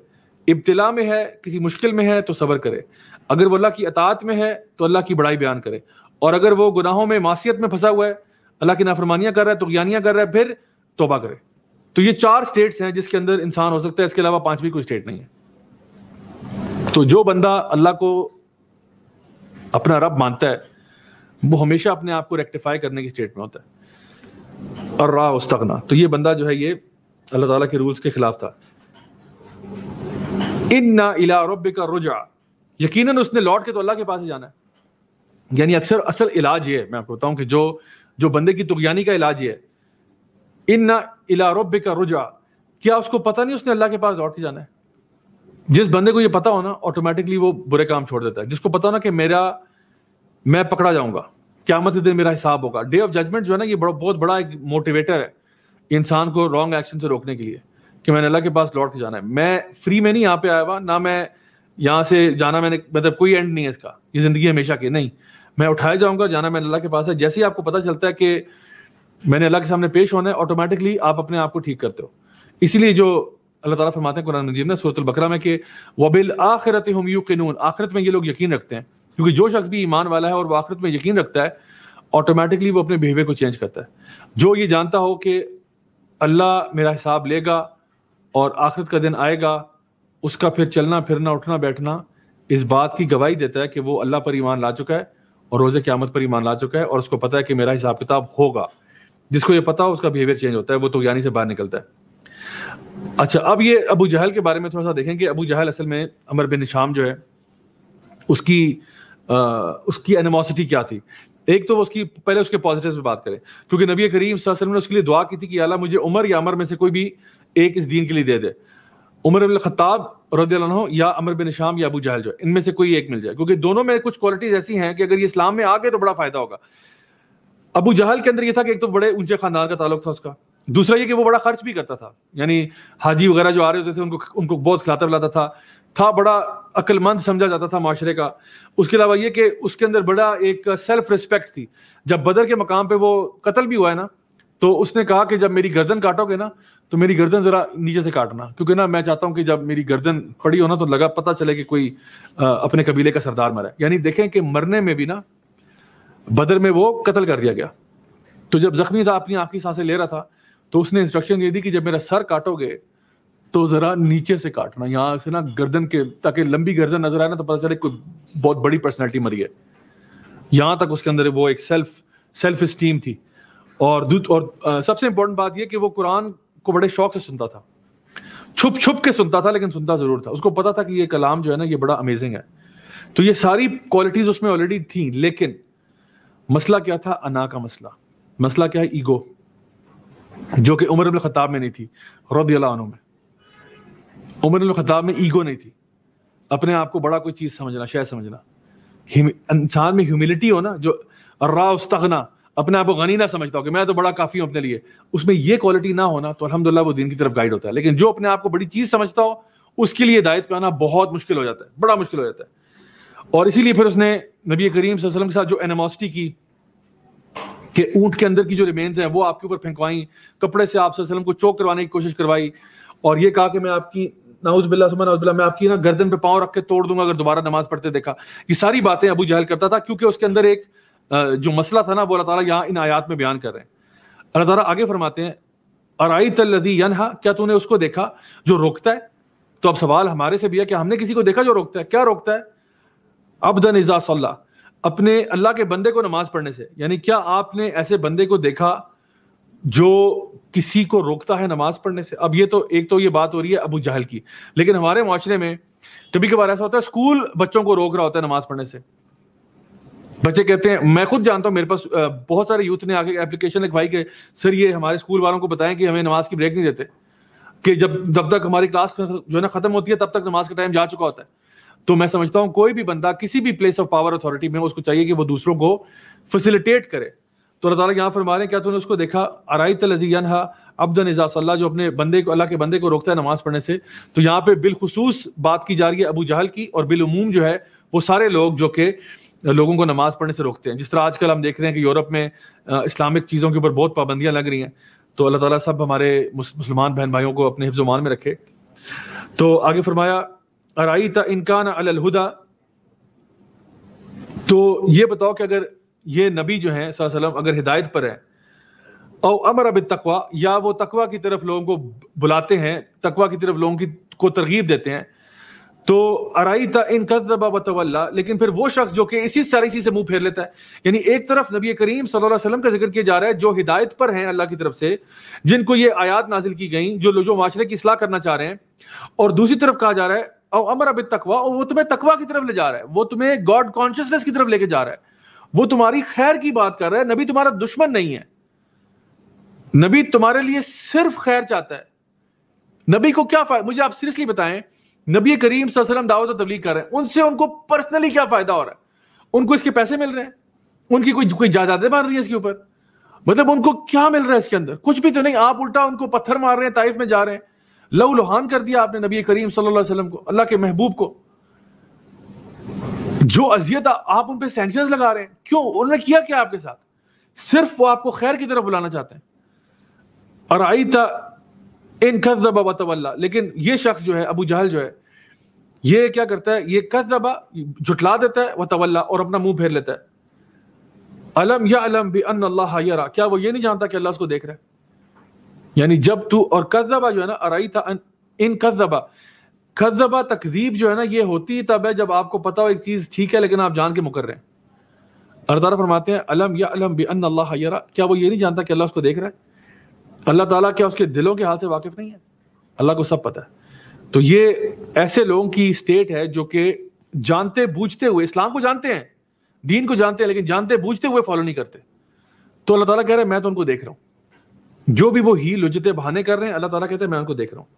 इब्तला में है किसी मुश्किल में है तो सबर करे अगर वो अल्लाह की अतात में है तो अल्लाह की बड़ाई बयान करे और अगर वो गुनाहों में मासीत में फंसा हुआ है अल्लाह की नाफरमानियां कर रहा है ज्ञानियां कर रहा है फिर तोबा करे तो ये चार स्टेट्स हैं जिसके अंदर इंसान हो सकता है इसके अलावा पांचवी कोई स्टेट नहीं है तो जो बंदा अल्लाह को अपना रब मानता है वो हमेशा अपने आप को रेक्टिफाई करने की स्टेट में होता है और राह उस्तगना तो ये बंदा जो है ये अल्लाह ताला के रूल्स के खिलाफ था इन्ना इला रब का रुझा यकीन उसने लौट के तो अल्लाह के पास ही जाना है यानी अक्सर असल इलाज ये मैं आपको बताऊं कि जो जो बंदे की तुगयानी का इलाज ये इन्ना इला रब का रुझा क्या उसको पता नहीं उसने अल्लाह के पास लौट के जाना है जिस बंदे को ये पता हो ना ऑटोमेटिकली वो बुरे काम छोड़ देता है जिसको पता हो ना कि मेरा मैं पकड़ा जाऊंगा क्या मत दिन मेरा हिसाब होगा डे ऑफ जजमेंट जो है ना ये बड़ा बहुत बड़ा एक मोटिवेटर है इंसान को रॉन्ग एक्शन से रोकने के लिए कि मैंने अल्लाह के पास लौट के जाना है मैं फ्री में नहीं यहाँ पे आया हुआ ना मैं यहाँ से जाना मैंने मतलब कोई एंड नहीं है इसका ये ज़िंदगी हमेशा की नहीं मैं उठाया जाऊँगा जाना मैंने अल्लाह के पास है जैसे ही आपको पता चलता है कि मैंने अल्लाह के सामने पेश होना है ऑटोमेटिकली आप अपने आप को ठीक करते हो इसीलिए जो अल्लाह ताला फरमाते हैं कुरान मजीद ने सूरत बकरा में कि वबिल आखिरत हम यू कानून आखिरत में ये लोग यकीन रखते हैं क्योंकि जो शख्स भी ईमान वाला है और वो आखिरत में यकीन रखता है ऑटोमेटिकली वो अपने बिहेवियर को चेंज करता है जो ये जानता हो कि अल्लाह मेरा हिसाब लेगा और आखिरत का दिन आएगा उसका फिर चलना फिरना उठना बैठना इस बात की गवाही देता है कि वो अल्लाह पर ईमान ला चुका है और रोज़े क्यामत पर ईमान ला चुका है और उसको पता है कि मेरा हिसाब किताब होगा जिसको ये पता हो उसका बिहेवियर चेंज होता है वो तो ज्ञानी से बाहर निकलता है अच्छा अब ये अबू जहल के बारे में थोड़ा सा देखेंगे अबू जहल असल में अमर बिन शाम जो है उसकी आ, उसकी एनिमोसिटी क्या थी एक तो उसकी पहले उसके पॉजिटिव में बात करें क्योंकि नबी करीम वसल्लम ने उसके लिए दुआ की थी कि अल्लाह मुझे उमर या अमर में से कोई भी एक इस दीन के लिए दे दे उमर अबिल खत्ताब रद्दो या अमर बिन शाम या अबू जहल जो इनमें से कोई एक मिल जाए क्योंकि दोनों में कुछ क्वालिटीज ऐसी हैं कि अगर ये इस्लाम में आ गए तो बड़ा फायदा होगा अबू जहल के अंदर ये था कि एक तो बड़े ऊंचे खानदान का ताल्लुक था उसका दूसरा ये कि वो बड़ा खर्च भी करता था यानी हाजी वगैरह जो आ रहे होते थे उनको उनको बहुत खिलाता पिलाता था था बड़ा अक्लमंद समझा जाता था माशरे का उसके अलावा ये कि उसके अंदर बड़ा एक सेल्फ रिस्पेक्ट थी जब बदर के मकाम पे वो कत्ल भी हुआ है ना तो उसने कहा कि जब मेरी गर्दन काटोगे ना तो मेरी गर्दन जरा नीचे से काटना क्योंकि ना मैं चाहता हूं कि जब मेरी गर्दन पड़ी हो ना तो लगा पता चले कि कोई आ, अपने कबीले का सरदार मरा है यानी देखें कि मरने में भी ना बदर में वो कत्ल कर दिया गया तो जब जख्मी था अपनी आंखी सांसे सांसें ले रहा था तो उसने इंस्ट्रक्शन दे दी कि जब मेरा सर काटोगे तो जरा नीचे से काटना यहाँ से ना गर्दन के ताकि लंबी गर्दन नजर आए ना तो पता चले कोई बहुत बड़ी पर्सनैलिटी मरी है यहां तक उसके अंदर वो एक सेल्फ सेल्फ स्टीम थी और दूध और आ, सबसे इंपॉर्टेंट बात यह कि वो कुरान को बड़े शौक से सुनता था छुप छुप के सुनता था लेकिन सुनता जरूर था उसको पता था कि ये कलाम जो है ना ये बड़ा अमेजिंग है तो ये सारी क्वालिटीज उसमें ऑलरेडी थी लेकिन मसला क्या था अना का मसला मसला क्या है ईगो जो कि उमर खताब में नहीं थी रदी में उमर खताब में ईगो नहीं थी अपने आप को बड़ा कोई चीज़ समझना शायद समझना इंसान में ह्यूमिलिटी हो ना जो अर्रा अपने आप को गनी ना समझता हो कि मैं तो बड़ा काफ़ी हूँ अपने लिए उसमें ये क्वालिटी ना होना तो अलहमदुल्ला वो दिन की तरफ गाइड होता है लेकिन जो अपने आप को बड़ी चीज़ समझता हो उसके लिए दायित्व पे आना बहुत मुश्किल हो जाता है बड़ा मुश्किल हो जाता है और इसीलिए फिर उसने नबी करीम वसल्लम के साथ जो एनिमोसिटी की कि ऊंट के अंदर की जो रिमेन्स है वो आपके ऊपर फेंकवाई कपड़े से आप वसल्लम को चोक करवाने की कोशिश करवाई और ये कहा कि मैं आपकी नाउज बिल्ला नाउज बिल्ला मैं आपकी ना गर्दन पे पाँव रख के तोड़ दूंगा अगर दोबारा नमाज पढ़ते देखा ये सारी बातें अबू जहल करता था क्योंकि उसके अंदर एक जो मसला था ना वो अल्लाह ताला यहाँ इन आयात में बयान कर रहे हैं अल्लाह ताला आगे फरमाते हैं अराई तल्लदी यनहा क्या तूने उसको देखा जो रोकता है तो अब सवाल हमारे से भी है कि हमने किसी को देखा जो रोकता है क्या रोकता है अबदन इजा सल्ला अपने अल्लाह के बंदे को नमाज पढ़ने से यानी क्या आपने ऐसे बंदे को देखा जो किसी को रोकता है नमाज पढ़ने से अब ये तो एक तो ये बात हो रही है अबू जहल की लेकिन हमारे माशरे में कभी कभार ऐसा होता है स्कूल बच्चों को रोक रहा होता है नमाज पढ़ने से बच्चे कहते हैं मैं खुद जानता हूँ मेरे पास बहुत सारे यूथ ने आगे एप्लीकेशन लिखवाई के सर ये हमारे स्कूल वालों को बताएं कि हमें नमाज की ब्रेक नहीं देते कि जब जब तक हमारी क्लास जो है ना खत्म होती है तब तक नमाज का टाइम जा चुका होता है तो मैं समझता हूँ कोई भी बंदा किसी भी प्लेस ऑफ पावर अथॉरिटी में उसको चाहिए कि वो दूसरों को फैसिलिटेट करे तो अल्लाह तला यहाँ फरमा रहे क्या तूने उसको देखा अराई अब्द अब्दन इजासल्ला जो अपने बंदे को अल्लाह के बंदे को रोकता है नमाज पढ़ने से तो यहाँ पे बिलखसूस बात की जा रही है अबू जहल की और बिलूम जो है वो सारे लोग जो कि लोगों को नमाज पढ़ने से रोकते हैं जिस तरह आजकल हम देख रहे हैं कि यूरोप में इस्लामिक चीज़ों के ऊपर बहुत पाबंदियाँ लग रही हैं तो अल्लाह ताला सब हमारे मुसलमान बहन भाइयों को अपने हिफ्जमान में रखे तो आगे फरमाया अराई था इनकान अलहुदा तो ये बताओ कि अगर ये नबी जो हैं वसल्लम अगर हिदायत पर है और अमर अब तकवा या वो तकवा की तरफ लोगों को बुलाते हैं तकवा की तरफ लोगों की को तरगीब देते हैं तो अराई था इन कदबा लेकिन फिर वो शख्स जो कि इसी सारी चीज से मुंह फेर लेता है यानी एक तरफ नबी करीम सल्लल्लाहु अलैहि वसल्लम का जिक्र किया जा रहा है जो हिदायत पर हैं अल्लाह की तरफ से जिनको ये आयात नाजिल की गई जो जो माशरे की सलाह करना चाह रहे हैं और दूसरी तरफ कहा जा रहा है और अमर अब तकवा और वो तुम्हें तकवा की तरफ ले जा रहा है वो तुम्हें गॉड कॉन्शियसनेस की तरफ लेके जा रहा है वो तुम्हारी खैर की बात कर रहा है नबी तुम्हारा दुश्मन नहीं है नबी तुम्हारे लिए सिर्फ खैर चाहता है नबी को क्या फायदा मुझे आप सीरियसली बताएं नबी करीम सलम दावत तबलीग कर रहे हैं उनसे उनको पर्सनली क्या फायदा हो रहा है उनको इसके पैसे मिल रहे हैं उनकी कोई कोई जायदादें मार रही है इसके ऊपर मतलब उनको क्या मिल रहा है इसके अंदर कुछ भी तो नहीं आप उल्टा उनको पत्थर मार रहे हैं ताइफ में जा रहे हैं लहु लुहान कर दिया आपने नबी करीम सल्लाम को अल्लाह के महबूब को जो अजियत आप उन पर सेंशन लगा रहे हैं क्यों उन्होंने किया क्या आपके साथ सिर्फ वो आपको खैर की तरफ बुलाना चाहते हैं और आई था इन कसबा वतवल्ला लेकिन ये शख्स जो है अबू जहल जो है ये क्या करता है ये कसबा जुटला देता है वतवल्ला और अपना मुंह फेर लेता है अलम या अलम भी अन अल्लाह यरा क्या वो ये नहीं जानता कि अल्लाह उसको देख रहा है यानी जब तू और कसबा जो है ना अराई था इन कसबा कसबा तकजीब जो है ना ये होती तब है जब आपको पता हो एक चीज़ ठीक है लेकिन आप जान के मुकर रहे हैं अल्लाह फरमाते हैं अलम या अलम भी अन अल्लाह यरा क्या वो ये नहीं जानता कि अल्लाह उसको देख रहा है अल्लाह ताला क्या उसके दिलों के हाल से वाकिफ नहीं है अल्लाह को सब पता है तो ये ऐसे लोगों की स्टेट है जो कि जानते बूझते हुए इस्लाम को जानते हैं दीन को जानते हैं लेकिन जानते बूझते हुए फॉलो नहीं करते तो अल्लाह ताला कह रहा है मैं तो उनको देख रहा हूं जो भी वो ही लुजते बहाने कर रहे हैं अल्लाह ताला कहते हैं मैं उनको देख रहा हूं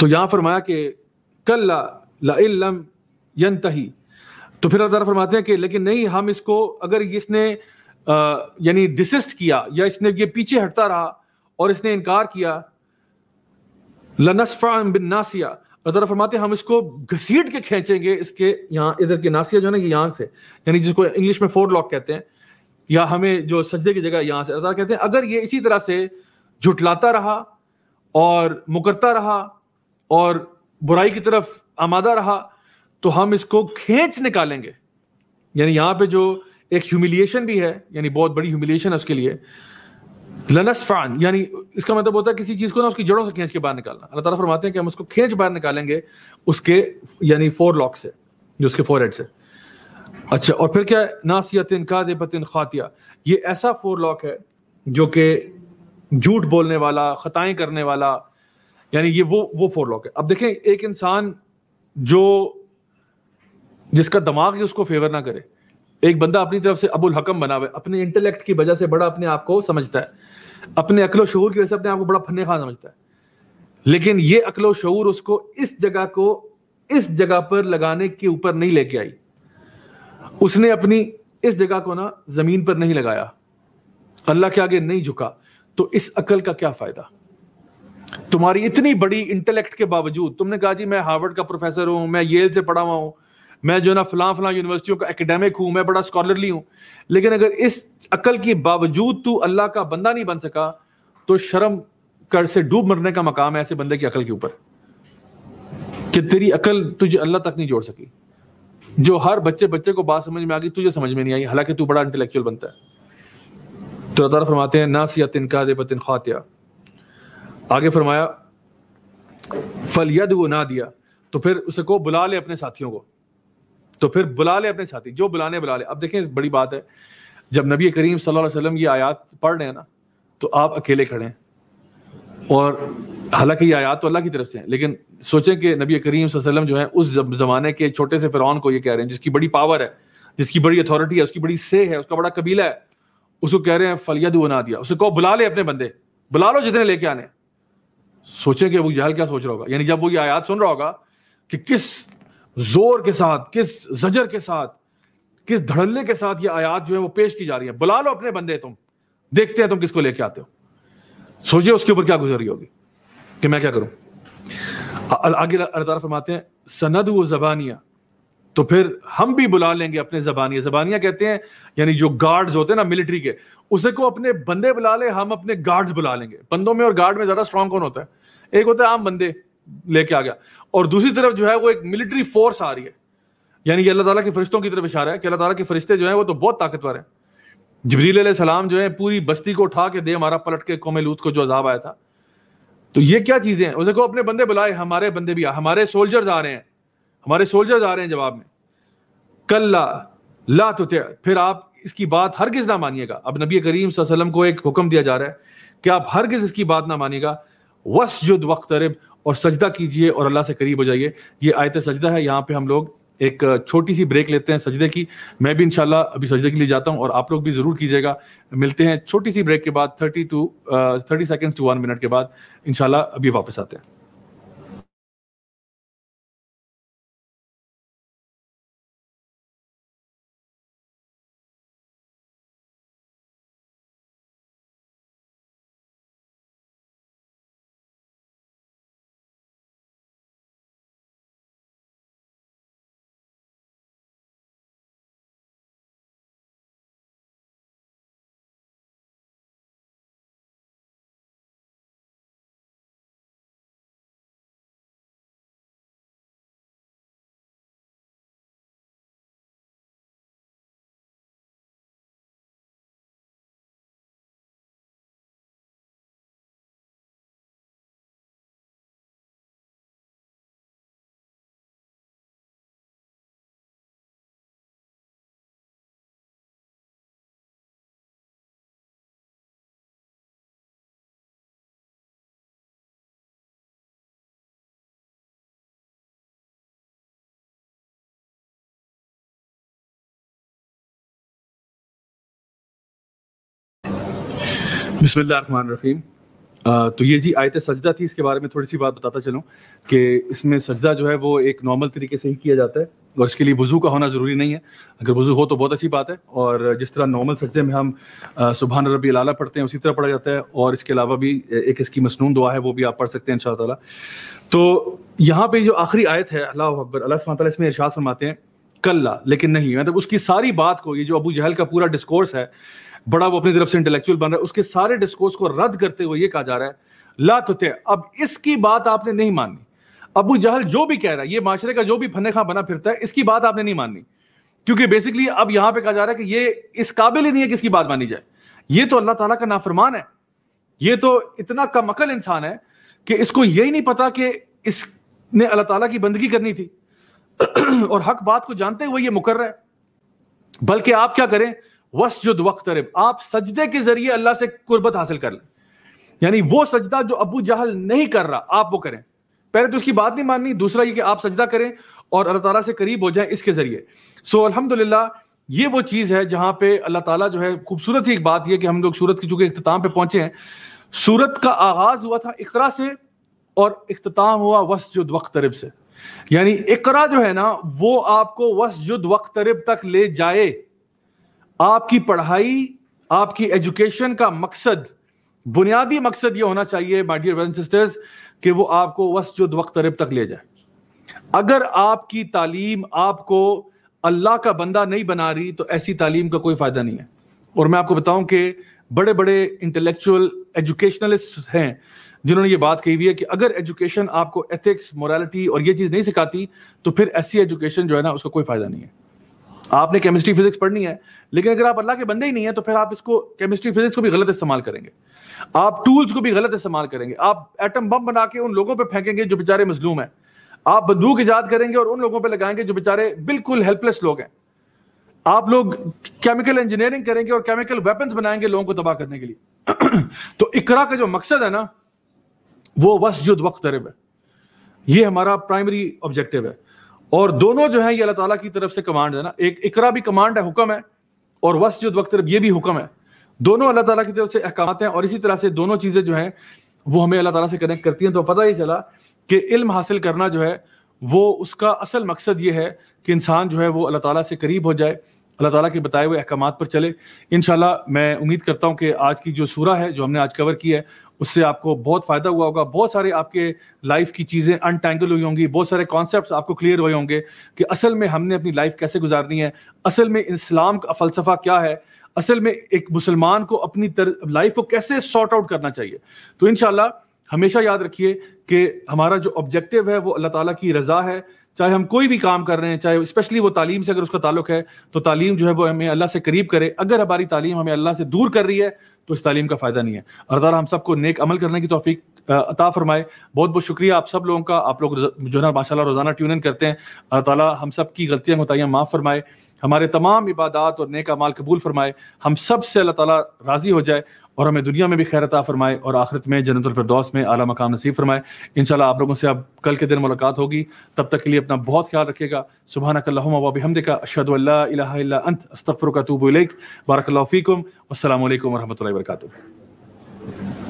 तो यहां फरमाया कि कल लम यन तो फिर अल्लाह फरमाते हैं कि लेकिन नहीं हम इसको अगर इसने यानी डिसिस्ट किया या इसने ये पीछे हटता रहा और इसने इनकार किया लनसफा बिन नासिया अल्लाह फरमाते हम इसको घसीट के खींचेंगे इसके यहाँ इधर के नासिया जो है ना कि यहाँ से यानी जिसको इंग्लिश में फोर लॉक कहते हैं या हमें जो सजदे की जगह यहाँ से अल्लाह कहते हैं अगर ये इसी तरह से झुटलाता रहा और मुकरता रहा और बुराई की तरफ आमादा रहा तो हम इसको खींच निकालेंगे यानी यहाँ पे जो एक ह्यूमिलिएशन भी है यानी बहुत बड़ी ह्यूमिलिएशन है उसके लिए लनसफान यानी इसका मतलब होता है किसी चीज़ को ना उसकी जड़ों से खींच के बाहर निकालना अल्लाह तला फरमाते हैं कि हम उसको खींच बाहर निकालेंगे उसके यानी फोर लॉक से जो उसके फोर हेड से अच्छा और फिर क्या नासियतिन कादिबतिन खातिया ये ऐसा फोर लॉक है जो कि झूठ बोलने वाला खताएं करने वाला यानी ये वो वो फोर लॉक है अब देखें एक इंसान जो जिसका दिमाग ही उसको फेवर ना करे एक बंदा अपनी तरफ से अबुल हकम बना हुआ है अपने इंटेलेक्ट की वजह से बड़ा अपने आप को समझता है अपने अकलो शहूर की वजह से अपने आप को बड़ा फने खा समझता है लेकिन ये अकलो शहूर उसको इस जगह को इस जगह पर लगाने के ऊपर नहीं लेके आई उसने अपनी इस जगह को ना जमीन पर नहीं लगाया अल्लाह के आगे नहीं झुका तो इस अकल का क्या फायदा तुम्हारी इतनी बड़ी इंटेलेक्ट के बावजूद तुमने कहा जी मैं हार्वर्ड का प्रोफेसर हूं मैं येल से पढ़ा हुआ हूं मैं जो ना फलां फलां यूनिवर्सिटियों का एकेडमिक हूं मैं बड़ा स्कॉलरली हूं लेकिन अगर इस अकल के बावजूद तू अल्लाह का बंदा नहीं बन सका तो शर्म कर से डूब मरने का मकाम है ऐसे बंदे की अकल के ऊपर कि तेरी अकल तुझे अल्लाह तक नहीं जोड़ सकी जो हर बच्चे बच्चे को बात समझ में आ गई तुझे समझ में नहीं आई हालांकि तू बड़ा इंटेलेक्चुअल बनता है तो अल्लाह फरमाते हैं तिनका दे बतिन खातिया आगे फरमाया फलियद वो ना दिया तो फिर उसे को बुला ले अपने साथियों को तो फिर बुला ले अपने साथी जो बुलाने बुला ले अब देखें बड़ी बात है जब नबी करीम सल्लल्लाहु अलैहि वसल्लम ये आयात पढ़ रहे हैं ना तो आप अकेले खड़े हैं और हालांकि ये आयात तो अल्लाह की तरफ से है लेकिन सोचें कि नबी करीम वसल्लम जो है उस जमाने के छोटे से फिरौन को ये कह रहे हैं जिसकी बड़ी पावर है जिसकी बड़ी अथॉरिटी है उसकी बड़ी से है उसका बड़ा कबीला है उसको कह रहे हैं फलियद बना दिया उसे कहो बुला ले अपने बंदे बुला लो जितने लेके आने सोचें कि अबू जहल क्या सोच रहा होगा यानी जब वो ये आयात सुन रहा होगा कि किस जोर के साथ किस जजर के साथ किस धड़ल्ले के साथ ये आयात जो है वो पेश की जा रही है बुला लो अपने बंदे तुम देखते हैं तुम किसको लेके आते हो सोचिए उसके ऊपर क्या गुजर रही होगी कि मैं क्या करूं आगे अल्लाह फरमाते हैं सनद व जबानिया तो फिर हम भी बुला लेंगे अपने जबानिया जबानिया कहते हैं यानी जो गार्ड्स होते हैं ना मिलिट्री के उसे को अपने बंदे बुला ले हम अपने गार्ड्स बुला लेंगे बंदों में और गार्ड में ज्यादा स्ट्रांग कौन होता है एक होता है आम बंदे लेके आ गया और दूसरी तरफ जो है वो एक मिलिट्री फोर्स आ रही है यानी कि अल्लाह ताला के फरिश्तों की तरफ इशारा है कि अल्लाह ताला के फरिश्ते जो है वो तो बहुत ताकतवर हैं जबरील सलाम जो है पूरी बस्ती को उठा के दे हमारा पलट के कौम लूत को जो अजाब आया था तो ये क्या चीज़ें हैं उसे को अपने बंदे बुलाए हमारे बंदे भी आ हमारे सोल्जर्स आ रहे हैं हमारे सोल्जर्स आ रहे हैं जवाब में कल ला ला तो फिर आप इसकी बात हर किस ना मानिएगा अब नबी करीम वसल्लम को एक हुक्म दिया जा रहा है कि आप हर किस इसकी बात ना मानिएगा वस जुद वक्त और सजदा कीजिए और अल्लाह से करीब हो जाइए ये आयत सजदा है यहाँ पे हम लोग एक छोटी सी ब्रेक लेते हैं सजदे की मैं भी इनशाला अभी सजदे के लिए जाता हूँ और आप लोग भी ज़रूर कीजिएगा मिलते हैं छोटी सी ब्रेक के बाद thirty to thirty seconds to one minute के बाद इनशाला अभी वापस आते हैं बिस्मिल्लाम तो ये जी आयत सजदा थी इसके बारे में थोड़ी सी बात बताता चलूँ कि इसमें सजदा जो है वो एक नॉर्मल तरीके से ही किया जाता है और इसके लिए वज़ू का होना ज़रूरी नहीं है अगर वज़ू हो तो बहुत अच्छी बात है और जिस तरह नॉर्मल सजदे में हम सुबह रबी लाला पढ़ते हैं उसी तरह पढ़ा जाता है और इसके अलावा भी एक इसकी मसनून दुआ है वो भी आप पढ़ सकते हैं इन शाह तो यहाँ पर जो आखिरी आयत है अल्लाह अकबर अल्लाह ताला इसमें इर्शाद फरमाते हैं कल्ला लेकिन नहीं मतलब उसकी सारी बात को ये जो अबू जहल का पूरा डिस्कोर्स है बड़ा वो अपनी तरफ से इंटेलेक्चुअल बन रहा है उसके सारे डिस्कोर्स को रद्द करते हुए ये कहा जा रहा है ला तुते अब इसकी बात आपने नहीं माननी अबू जहल जो भी कह रहा है ये माशरे का जो भी फने खां बना फिरता है इसकी बात आपने नहीं माननी क्योंकि बेसिकली अब यहां पे कहा जा रहा है कि ये इस काबिल ही नहीं है कि इसकी बात मानी जाए ये तो अल्लाह ताला का नाफरमान है ये तो इतना कम अकल इंसान है कि इसको यही नहीं पता कि इसने अल्लाह ताला की बंदगी करनी थी (clears throat) और हक बात को जानते हुए ये मुकर्र है बल्कि आप क्या करें वसजुद वक्तरब आप सजदे के जरिए अल्लाह से कुर्बत हासिल कर लें यानी वो सजदा जो अबू जहल नहीं कर रहा आप वो करें पहले तो उसकी बात नहीं माननी दूसरा ये कि आप सजदा करें और अल्लाह ताला से करीब हो जाए इसके जरिए सो अल्हम्दुलिल्लाह ये वो चीज़ है जहां पे अल्लाह ताला जो है खूबसूरत ही एक बात यह कि हम लोग सूरत की चूंकि अख्ताम पे पहुंचे हैं सूरत का आगाज हुआ था इकरा से और अख्ताम हुआ वसजुद वक्तरब से यानी इकरा जो है ना वो आपको वसजुद वक्तरब तक ले जाए आपकी पढ़ाई आपकी एजुकेशन का मकसद बुनियादी मकसद ये होना चाहिए माय डियर ब्रदर सिस्टर्स कि वो आपको जुद वक्त रब तक ले जाए अगर आपकी तालीम आपको अल्लाह का बंदा नहीं बना रही तो ऐसी तालीम का कोई फायदा नहीं है और मैं आपको बताऊं कि बड़े बड़े इंटेलेक्चुअल एजुकेशनलिस्ट हैं जिन्होंने ये बात कही हुई है कि अगर एजुकेशन आपको एथिक्स मोरालिटी और ये चीज़ नहीं सिखाती तो फिर ऐसी एजुकेशन जो है ना उसका कोई फायदा नहीं है आपने केमिस्ट्री फिजिक्स पढ़नी है लेकिन अगर आप अल्लाह के बंदे ही नहीं है तो फिर आप इसको केमिस्ट्री फिजिक्स को भी गलत इस्तेमाल करेंगे आप टूल्स को भी गलत इस्तेमाल करेंगे आप एटम बम बना के उन लोगों पर फेंकेंगे जो बेचारे मजलूम हैं आप बंदूक ईजाद करेंगे और उन लोगों पर लगाएंगे जो बेचारे बिल्कुल हेल्पलेस लोग हैं आप लोग केमिकल इंजीनियरिंग करेंगे और केमिकल वेपन्स बनाएंगे लोगों को तबाह करने के लिए (clears throat) तो इकरा का जो मकसद है ना वो युद्ध वक्त तरब है ये हमारा प्राइमरी ऑब्जेक्टिव है और दोनों जो है ये अल्लाह ताला की तरफ से कमांड है ना एक इकरा भी कमांड है हुक्म है और जो वक्त तरफ ये भी हुक्म है दोनों अल्लाह ताला की तरफ से अहकाम हैं और इसी तरह से दोनों चीज़ें जो हैं वो हमें अल्लाह ताला से कनेक्ट करती हैं तो पता ही चला कि इल्म हासिल करना जो है वो उसका असल मकसद ये है कि इंसान जो है वो अल्लाह ताला से करीब हो जाए अल्लाह ताला के बताए हुए अहकाम पर चले इन मैं उम्मीद करता हूँ कि आज की जो सूरह है जो हमने आज कवर की है उससे आपको बहुत फ़ायदा हुआ होगा बहुत सारे आपके लाइफ की चीज़ें अनटैंगल हुई होंगी बहुत सारे कॉन्सेप्ट आपको क्लियर हुए होंगे कि असल में हमने अपनी लाइफ कैसे गुजारनी है असल में इस्लाम का फ़लसफ़ा क्या है असल में एक मुसलमान को अपनी लाइफ को कैसे सॉर्ट आउट करना चाहिए तो इन हमेशा याद रखिए कि हमारा जो ऑब्जेक्टिव है वो अल्लाह ताला की रज़ा है चाहे हम कोई भी काम कर रहे हैं चाहे स्पेशली वो तालीम से अगर उसका ताल्लुक है तो तालीम जो है वो हमें अल्लाह से करीब करे अगर हमारी तालीम हमें अल्लाह से दूर कर रही है तो इस तालीम का फ़ायदा नहीं है अल्लाह तारा हम सबको नेक अमल करने की तोफ़ी अता फरमाए बहुत बहुत शुक्रिया आप सब लोगों का आप लोग जो है ना माशा रोज़ाना ट्यून इन करते हैं अल्लाह ताला हम सब की गलतियाँ कोताहियाँ माफ़ फरमाए हमारे तमाम इबादत और नेक अमाल कबूल फरमाए हम सब से अल्लाह ताला राज़ी हो जाए और हमें दुनिया में भी खैरता फरमाए और आखिरत में फिरदौस में आला मकाम नसीब फरमाए इंशाल्लाह आप लोगों से अब कल के दिन मुलाकात होगी तब तक के लिए अपना बहुत ख्याल रखिएगा सुबह नकल्लाबिहमद का अशद अंत अस्तफ़र का तूब बारकल्लाफ़ीकम असल वरहमल वरक